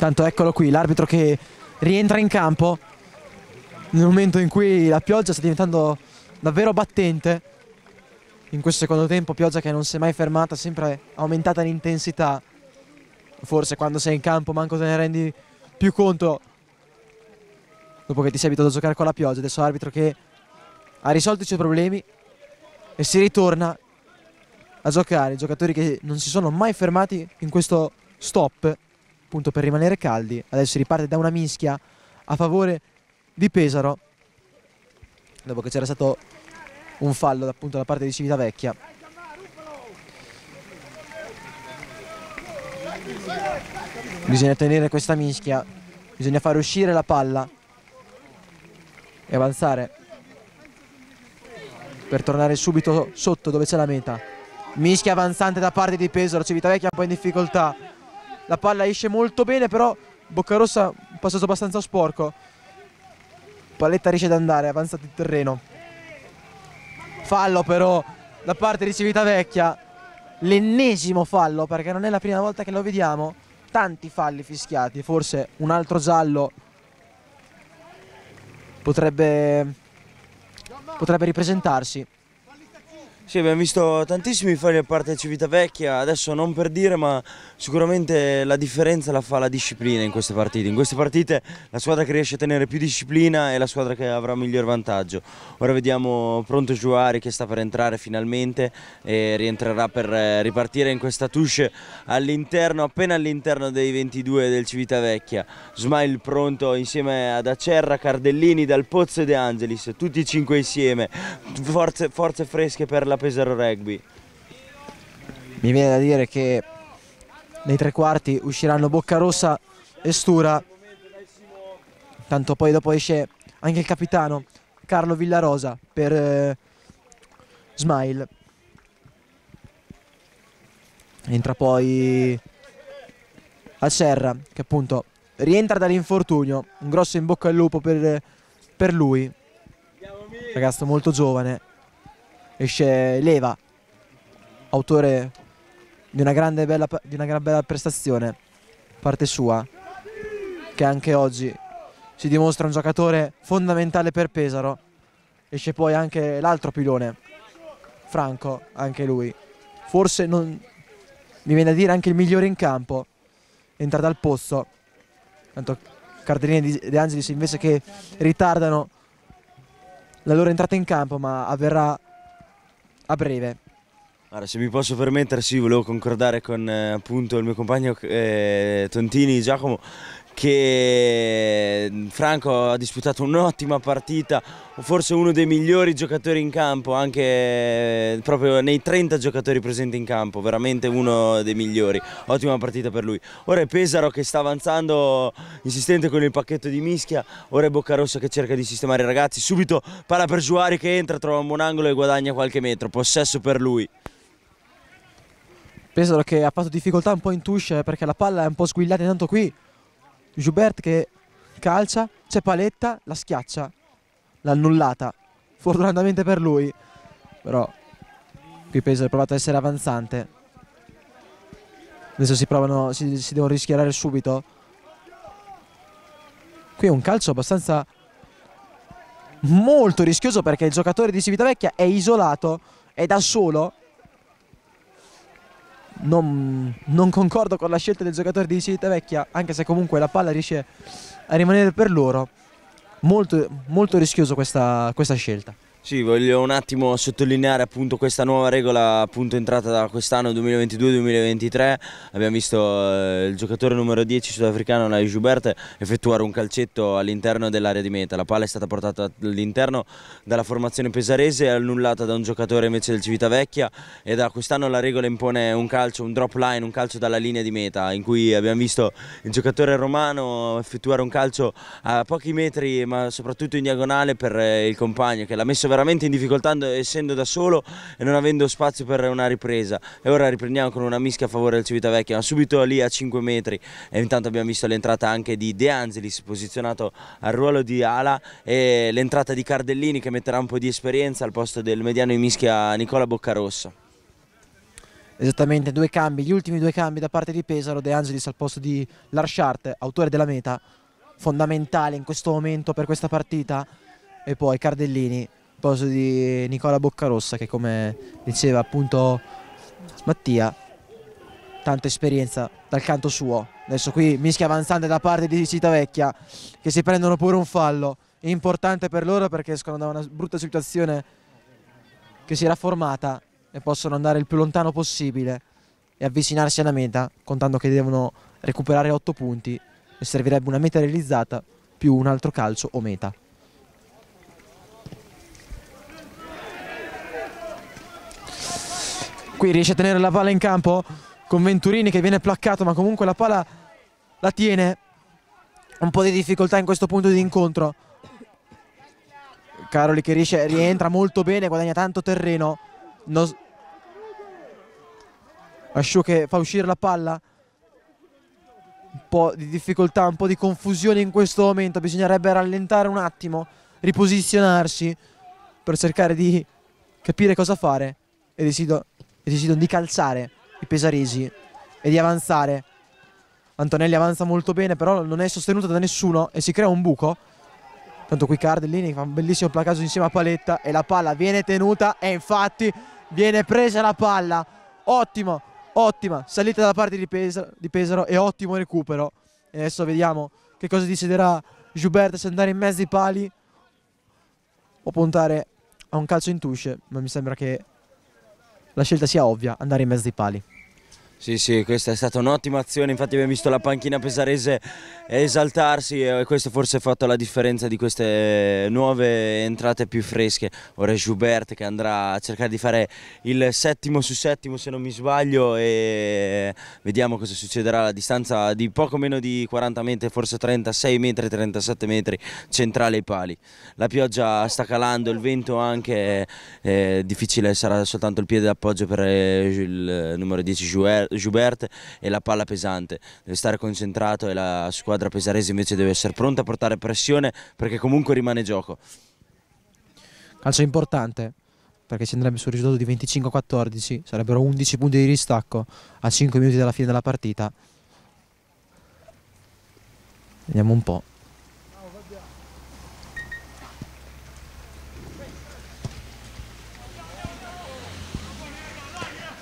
Tanto eccolo qui, l'arbitro che rientra in campo nel momento in cui la pioggia sta diventando davvero battente. In questo secondo tempo pioggia che non si è mai fermata, sempre aumentata in intensità. Forse quando sei in campo manco te ne rendi più conto. Dopo che ti sei abituato a giocare con la pioggia, adesso l'arbitro che ha risolto i suoi problemi e si ritorna a giocare. I giocatori che non si sono mai fermati in questo stop appunto per rimanere caldi. Adesso riparte da una mischia a favore di Pesaro dopo che c'era stato un fallo appunto da parte di Civitavecchia. Bisogna tenere questa mischia, bisogna fare uscire la palla e avanzare per tornare subito sotto dove c'è la meta. Mischia avanzante da parte di Pesaro, Civitavecchia un po' in difficoltà la palla esce molto bene però Boccarossa un passato abbastanza sporco Palletta riesce ad andare avanza di terreno fallo però da parte di Civitavecchia l'ennesimo fallo perché non è la prima volta che lo vediamo tanti falli fischiati forse un altro giallo potrebbe potrebbe ripresentarsi sì, abbiamo visto tantissimi fuori a parte Civitavecchia, adesso non per dire ma sicuramente la differenza la fa la disciplina in queste partite. In queste partite la squadra che riesce a tenere più disciplina è la squadra che avrà miglior vantaggio. Ora vediamo Pronto Giuari che sta per entrare finalmente e rientrerà per eh, ripartire in questa touche all'interno, appena all'interno dei 22 del Civitavecchia. Smile pronto insieme ad Acerra, Cardellini, Dal Pozzo e De Angelis, tutti e cinque insieme, forze, forze fresche per la la Pesaro Rugby. Mi viene da dire che nei tre quarti usciranno Bocca Rossa e Stura. Tanto poi dopo esce anche il capitano Carlo Villarosa per eh, Smile. Entra poi a Serra che appunto rientra dall'infortunio. Un grosso in bocca al lupo per, per lui. Ragazzo molto giovane esce Leva, autore di una, grande bella, di una gran bella prestazione, parte sua, che anche oggi si dimostra un giocatore fondamentale per Pesaro. Esce poi anche l'altro pilone, Franco, anche lui. Forse non, mi viene a dire anche il migliore in campo. Entra dal pozzo. Tanto Cardellini e De Angelis invece che ritardano la loro entrata in campo, ma avverrà a breve. Allora, se mi posso permettere, sì, volevo concordare con eh, appunto il mio compagno eh, Tontini Giacomo che mm, Franco ha disputato un'ottima partita, forse uno dei migliori giocatori in campo, anche eh, proprio nei 30 giocatori presenti in campo, veramente uno dei migliori, ottima partita per lui. Ora è Pesaro che sta avanzando insistente con il pacchetto di mischia, ora è Boccarossa che cerca di sistemare i ragazzi, subito palla per Giuari che entra, trova un buon angolo e guadagna qualche metro, possesso per lui. Pesaro che ha fatto difficoltà un po' in touche eh, perché la palla è un po' sguigliata intanto qui Joubert che calcia, c'è Paletta, la schiaccia, l'ha annullata, fortunatamente per lui, però qui Pesaro ha provato ad essere avanzante, adesso si, provano, si, si devono rischierare subito, qui è un calcio abbastanza molto rischioso perché il giocatore di Civitavecchia è isolato, è da solo non, non, concordo con la scelta del giocatore di Civitavecchia, anche se comunque la palla riesce a rimanere per loro. Molto, molto rischioso questa, questa scelta. Sì, voglio un attimo sottolineare appunto questa nuova regola appunto entrata da quest'anno 2022-2023. Abbiamo visto eh, il giocatore numero 10 sudafricano Lai Joubert effettuare un calcetto all'interno dell'area di meta. La palla è stata portata all'interno dalla formazione pesarese e annullata da un giocatore invece del Civitavecchia e da quest'anno la regola impone un calcio, un drop line, un calcio dalla linea di meta in cui abbiamo visto il giocatore romano effettuare un calcio a pochi metri ma soprattutto in diagonale per eh, il compagno che l'ha messo veramente in difficoltà essendo da solo e non avendo spazio per una ripresa e ora riprendiamo con una mischia a favore del Civitavecchia ma subito lì a 5 metri e intanto abbiamo visto l'entrata anche di De Angelis posizionato al ruolo di ala e l'entrata di Cardellini che metterà un po' di esperienza al posto del mediano in mischia Nicola Boccarossa Esattamente, due cambi, gli ultimi due cambi da parte di Pesaro, De Angelis al posto di Larchart, autore della meta, fondamentale in questo momento per questa partita, e poi Cardellini proposito di Nicola Boccarossa che come diceva appunto Mattia tanta esperienza dal canto suo adesso qui mischia avanzante da parte di Citavecchia che si prendono pure un fallo importante per loro perché escono da una brutta situazione che si era formata e possono andare il più lontano possibile e avvicinarsi alla meta contando che devono recuperare 8 punti e servirebbe una meta realizzata più un altro calcio o meta qui riesce a tenere la palla in campo con Venturini che viene placcato ma comunque la palla la tiene un po' di difficoltà in questo punto di incontro Caroli che riesce, rientra molto bene guadagna tanto terreno no... Asciù che fa uscire la palla un po' di difficoltà, un po' di confusione in questo momento bisognerebbe rallentare un attimo riposizionarsi per cercare di capire cosa fare e decido decidono di calzare i pesaresi e di avanzare. Antonelli avanza molto bene, però non è sostenuto da nessuno e si crea un buco. Tanto qui Cardellini fa un bellissimo placaggio insieme a Paletta e la palla viene tenuta e infatti viene presa la palla. Ottimo, ottima salita da parte di Pesaro, di Pesaro e ottimo recupero. E adesso vediamo che cosa deciderà Gilbert se andare in mezzo ai pali o puntare a un calcio in touche, ma mi sembra che la scelta sia ovvia, andare in mezzo ai pali. Sì, sì, questa è stata un'ottima azione, infatti abbiamo visto la panchina pesarese esaltarsi e questo forse ha fatto la differenza di queste nuove entrate più fresche. Ora è Joubert che andrà a cercare di fare il settimo su settimo se non mi sbaglio e vediamo cosa succederà. La distanza di poco meno di 40 metri, forse 36 metri, 37 metri centrale ai pali. La pioggia sta calando, il vento anche, è eh, eh, difficile sarà soltanto il piede d'appoggio per il numero 10 Joubert Joubert e la palla pesante, deve stare concentrato e la squadra pesarese invece deve essere pronta a portare pressione perché comunque rimane gioco. Calcio importante perché si andrebbe sul risultato di 25-14, sarebbero 11 punti di ristacco a 5 minuti dalla fine della partita. Vediamo un po'.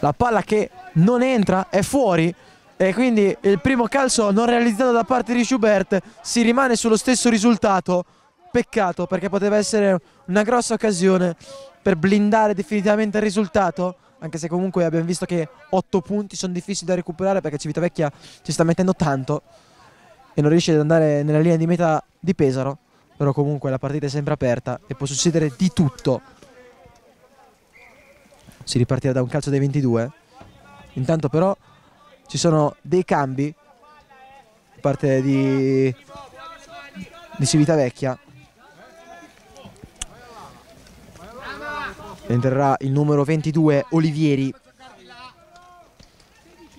La palla che non entra, è fuori e quindi il primo calcio non realizzato da parte di Schubert si rimane sullo stesso risultato peccato perché poteva essere una grossa occasione per blindare definitivamente il risultato anche se comunque abbiamo visto che 8 punti sono difficili da recuperare perché Civitavecchia ci sta mettendo tanto e non riesce ad andare nella linea di meta di Pesaro però comunque la partita è sempre aperta e può succedere di tutto si ripartirà da un calcio dei 22 Intanto però ci sono dei cambi da parte di, di Civitavecchia. Entrerà il numero 22 Olivieri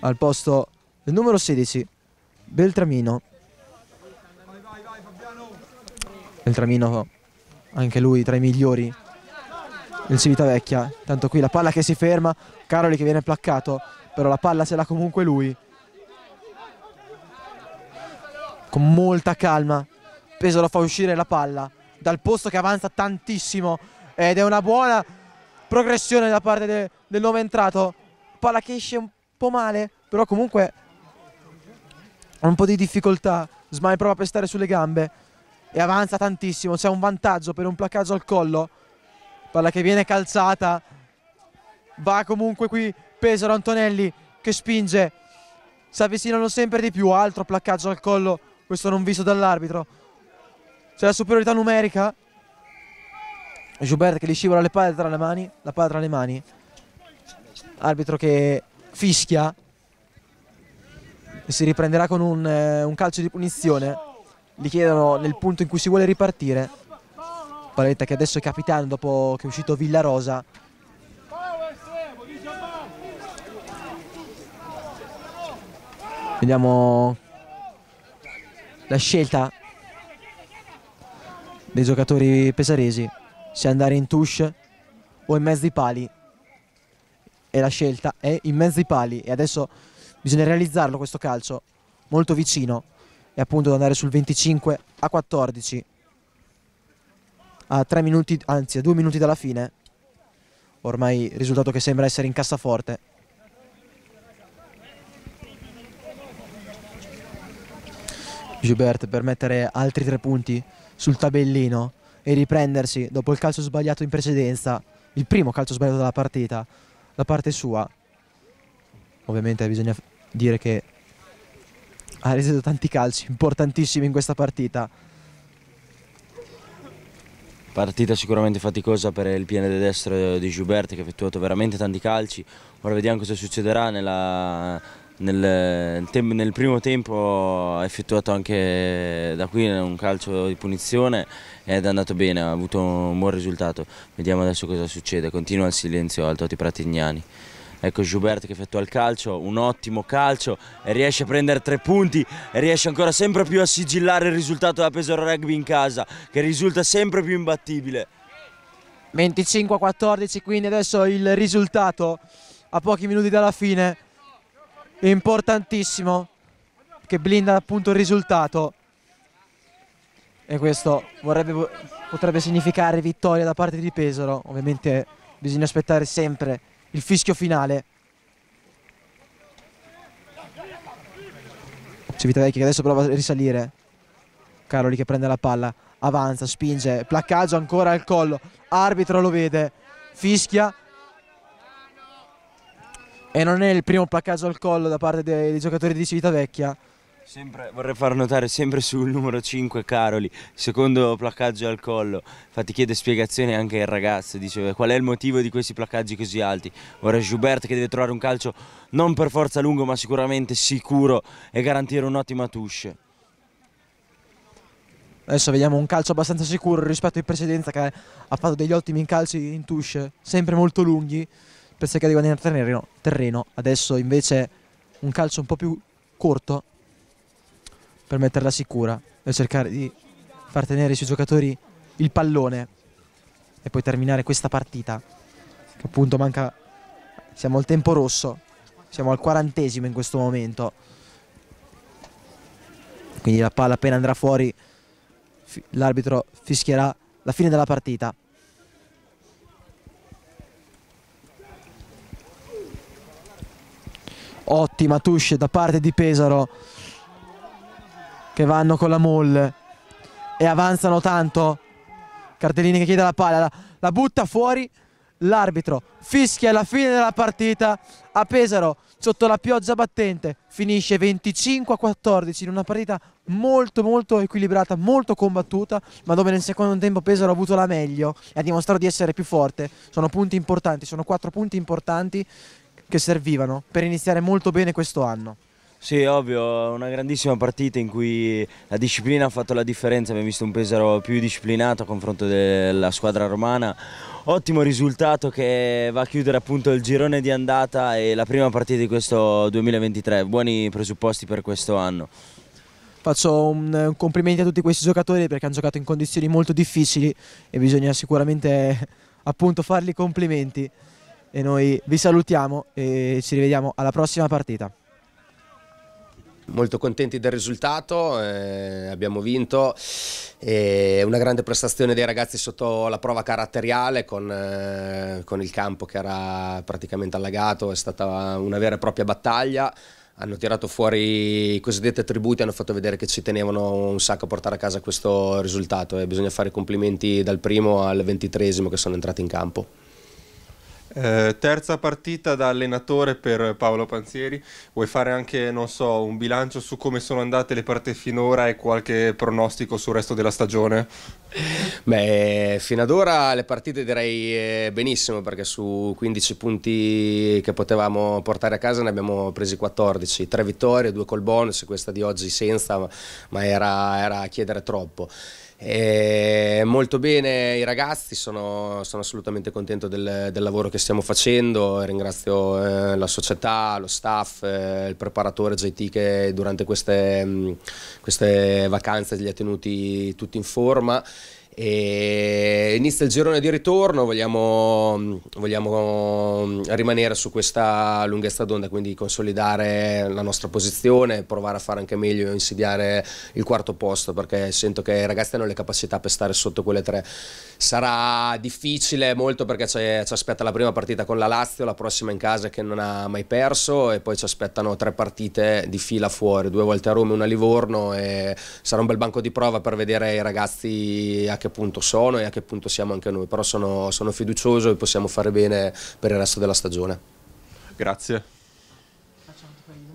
al posto del numero 16 Beltramino. Beltramino anche lui tra i migliori il Civitavecchia. Tanto qui la palla che si ferma, Caroli che viene placcato però la palla se l'ha comunque lui con molta calma Pesaro fa uscire la palla dal posto che avanza tantissimo ed è una buona progressione da parte de del nuovo entrato palla che esce un po' male però comunque ha un po' di difficoltà Smile prova a pestare sulle gambe e avanza tantissimo c'è un vantaggio per un placcaggio al collo palla che viene calzata va comunque qui Pesaro Antonelli che spinge si avvicinano sempre di più altro placcaggio al collo questo non visto dall'arbitro c'è la superiorità numerica Joubert che gli scivola le palle tra le mani la palla tra le mani arbitro che fischia e si riprenderà con un, eh, un calcio di punizione gli chiedono nel punto in cui si vuole ripartire Paletta che adesso è capitano dopo che è uscito Villarosa Vediamo la scelta dei giocatori pesaresi se andare in touche o in mezzo ai pali e la scelta è in mezzo ai pali e adesso bisogna realizzarlo questo calcio molto vicino e appunto ad andare sul 25 a 14 a 3 minuti anzi a 2 minuti dalla fine ormai risultato che sembra essere in cassaforte Gilbert per mettere altri tre punti sul tabellino e riprendersi dopo il calcio sbagliato in precedenza, il primo calcio sbagliato della partita, la parte sua. Ovviamente bisogna dire che ha reso tanti calci importantissimi in questa partita. Partita sicuramente faticosa per il piede destro di Gilbert che ha effettuato veramente tanti calci. Ora vediamo cosa succederà nella, nel, nel, primo tempo ha effettuato anche da qui un calcio di punizione ed è andato bene, ha avuto un buon risultato. Vediamo adesso cosa succede, continua il silenzio al Toti Pratignani. Ecco Gilbert che effettua il calcio, un ottimo calcio, e riesce a prendere tre punti, e riesce ancora sempre più a sigillare il risultato della Pesaro Rugby in casa, che risulta sempre più imbattibile. 25-14 quindi adesso il risultato a pochi minuti dalla fine importantissimo che blinda appunto il risultato e questo vorrebbe, potrebbe significare vittoria da parte di Pesaro ovviamente bisogna aspettare sempre il fischio finale Civitavecchi che adesso prova a risalire Caroli che prende la palla avanza, spinge, placcaggio ancora al collo arbitro lo vede, fischia e non è il primo placcaggio al collo da parte dei, dei giocatori di Civitavecchia. Sempre, vorrei far notare sempre sul numero 5 Caroli, secondo placcaggio al collo, infatti chiede spiegazioni anche il ragazzo, dice qual è il motivo di questi placcaggi così alti, ora Gilbert che deve trovare un calcio non per forza lungo ma sicuramente sicuro e garantire un'ottima touche. Adesso vediamo un calcio abbastanza sicuro rispetto in precedenza che ha fatto degli ottimi calci in touche, sempre molto lunghi che di guadagnare terreno, terreno. Adesso invece un calcio un po' più corto per metterla sicura e cercare di far tenere sui giocatori il pallone e poi terminare questa partita che appunto manca siamo al tempo rosso siamo al quarantesimo in questo momento quindi la palla appena andrà fuori l'arbitro fischierà la fine della partita ottima touche da parte di Pesaro che vanno con la molle e avanzano tanto Cardellini che chiede la palla la, la butta fuori l'arbitro fischia la fine della partita a Pesaro sotto la pioggia battente finisce 25 a 14 in una partita molto molto equilibrata molto combattuta ma dove nel secondo tempo Pesaro ha avuto la meglio e ha dimostrato di essere più forte sono punti importanti sono quattro punti importanti che servivano per iniziare molto bene questo anno. Sì, ovvio, una grandissima partita in cui la disciplina ha fatto la differenza, abbiamo visto un Pesaro più disciplinato a confronto della squadra romana. Ottimo risultato che va a chiudere appunto il girone di andata e la prima partita di questo 2023, buoni presupposti per questo anno. Faccio un, un complimento a tutti questi giocatori perché hanno giocato in condizioni molto difficili e bisogna sicuramente appunto farli complimenti e noi vi salutiamo e ci rivediamo alla prossima partita. Molto contenti del risultato, eh, abbiamo vinto, eh, una grande prestazione dei ragazzi sotto la prova caratteriale con, eh, con il campo che era praticamente allagato, è stata una vera e propria battaglia hanno tirato fuori i cosiddetti attributi, hanno fatto vedere che ci tenevano un sacco a portare a casa questo risultato e bisogna fare i complimenti dal primo al ventitresimo che sono entrati in campo. Eh, terza partita da allenatore per Paolo Panzieri. Vuoi fare anche, non so, un bilancio su come sono andate le partite finora e qualche pronostico sul resto della stagione? Beh, fino ad ora le partite direi eh, benissimo perché su 15 punti che potevamo portare a casa ne abbiamo presi 14, 3 vittorie, 2 col bonus, questa di oggi senza, ma era, era a chiedere troppo. Eh, molto bene i ragazzi, sono, sono assolutamente contento del, del, lavoro che stiamo facendo, ringrazio eh, la società, lo staff, eh, il preparatore JT che durante queste, mh, queste vacanze li ha tenuti tutti in forma. E inizia il girone di ritorno, vogliamo, vogliamo mm, rimanere su questa lunghezza d'onda, quindi consolidare la nostra posizione, provare a fare anche meglio, insidiare il quarto posto perché sento che i ragazzi hanno le capacità per stare sotto quelle tre. Sarà difficile molto perché ci aspetta la prima partita con la Lazio, la prossima in casa che non ha mai perso e poi ci aspettano tre partite di fila fuori, due volte a Roma e una a Livorno e sarà un bel banco di prova per vedere i ragazzi a che punto sono e a che punto siamo anche noi, però sono, sono fiducioso e possiamo fare bene per il resto della stagione. Grazie.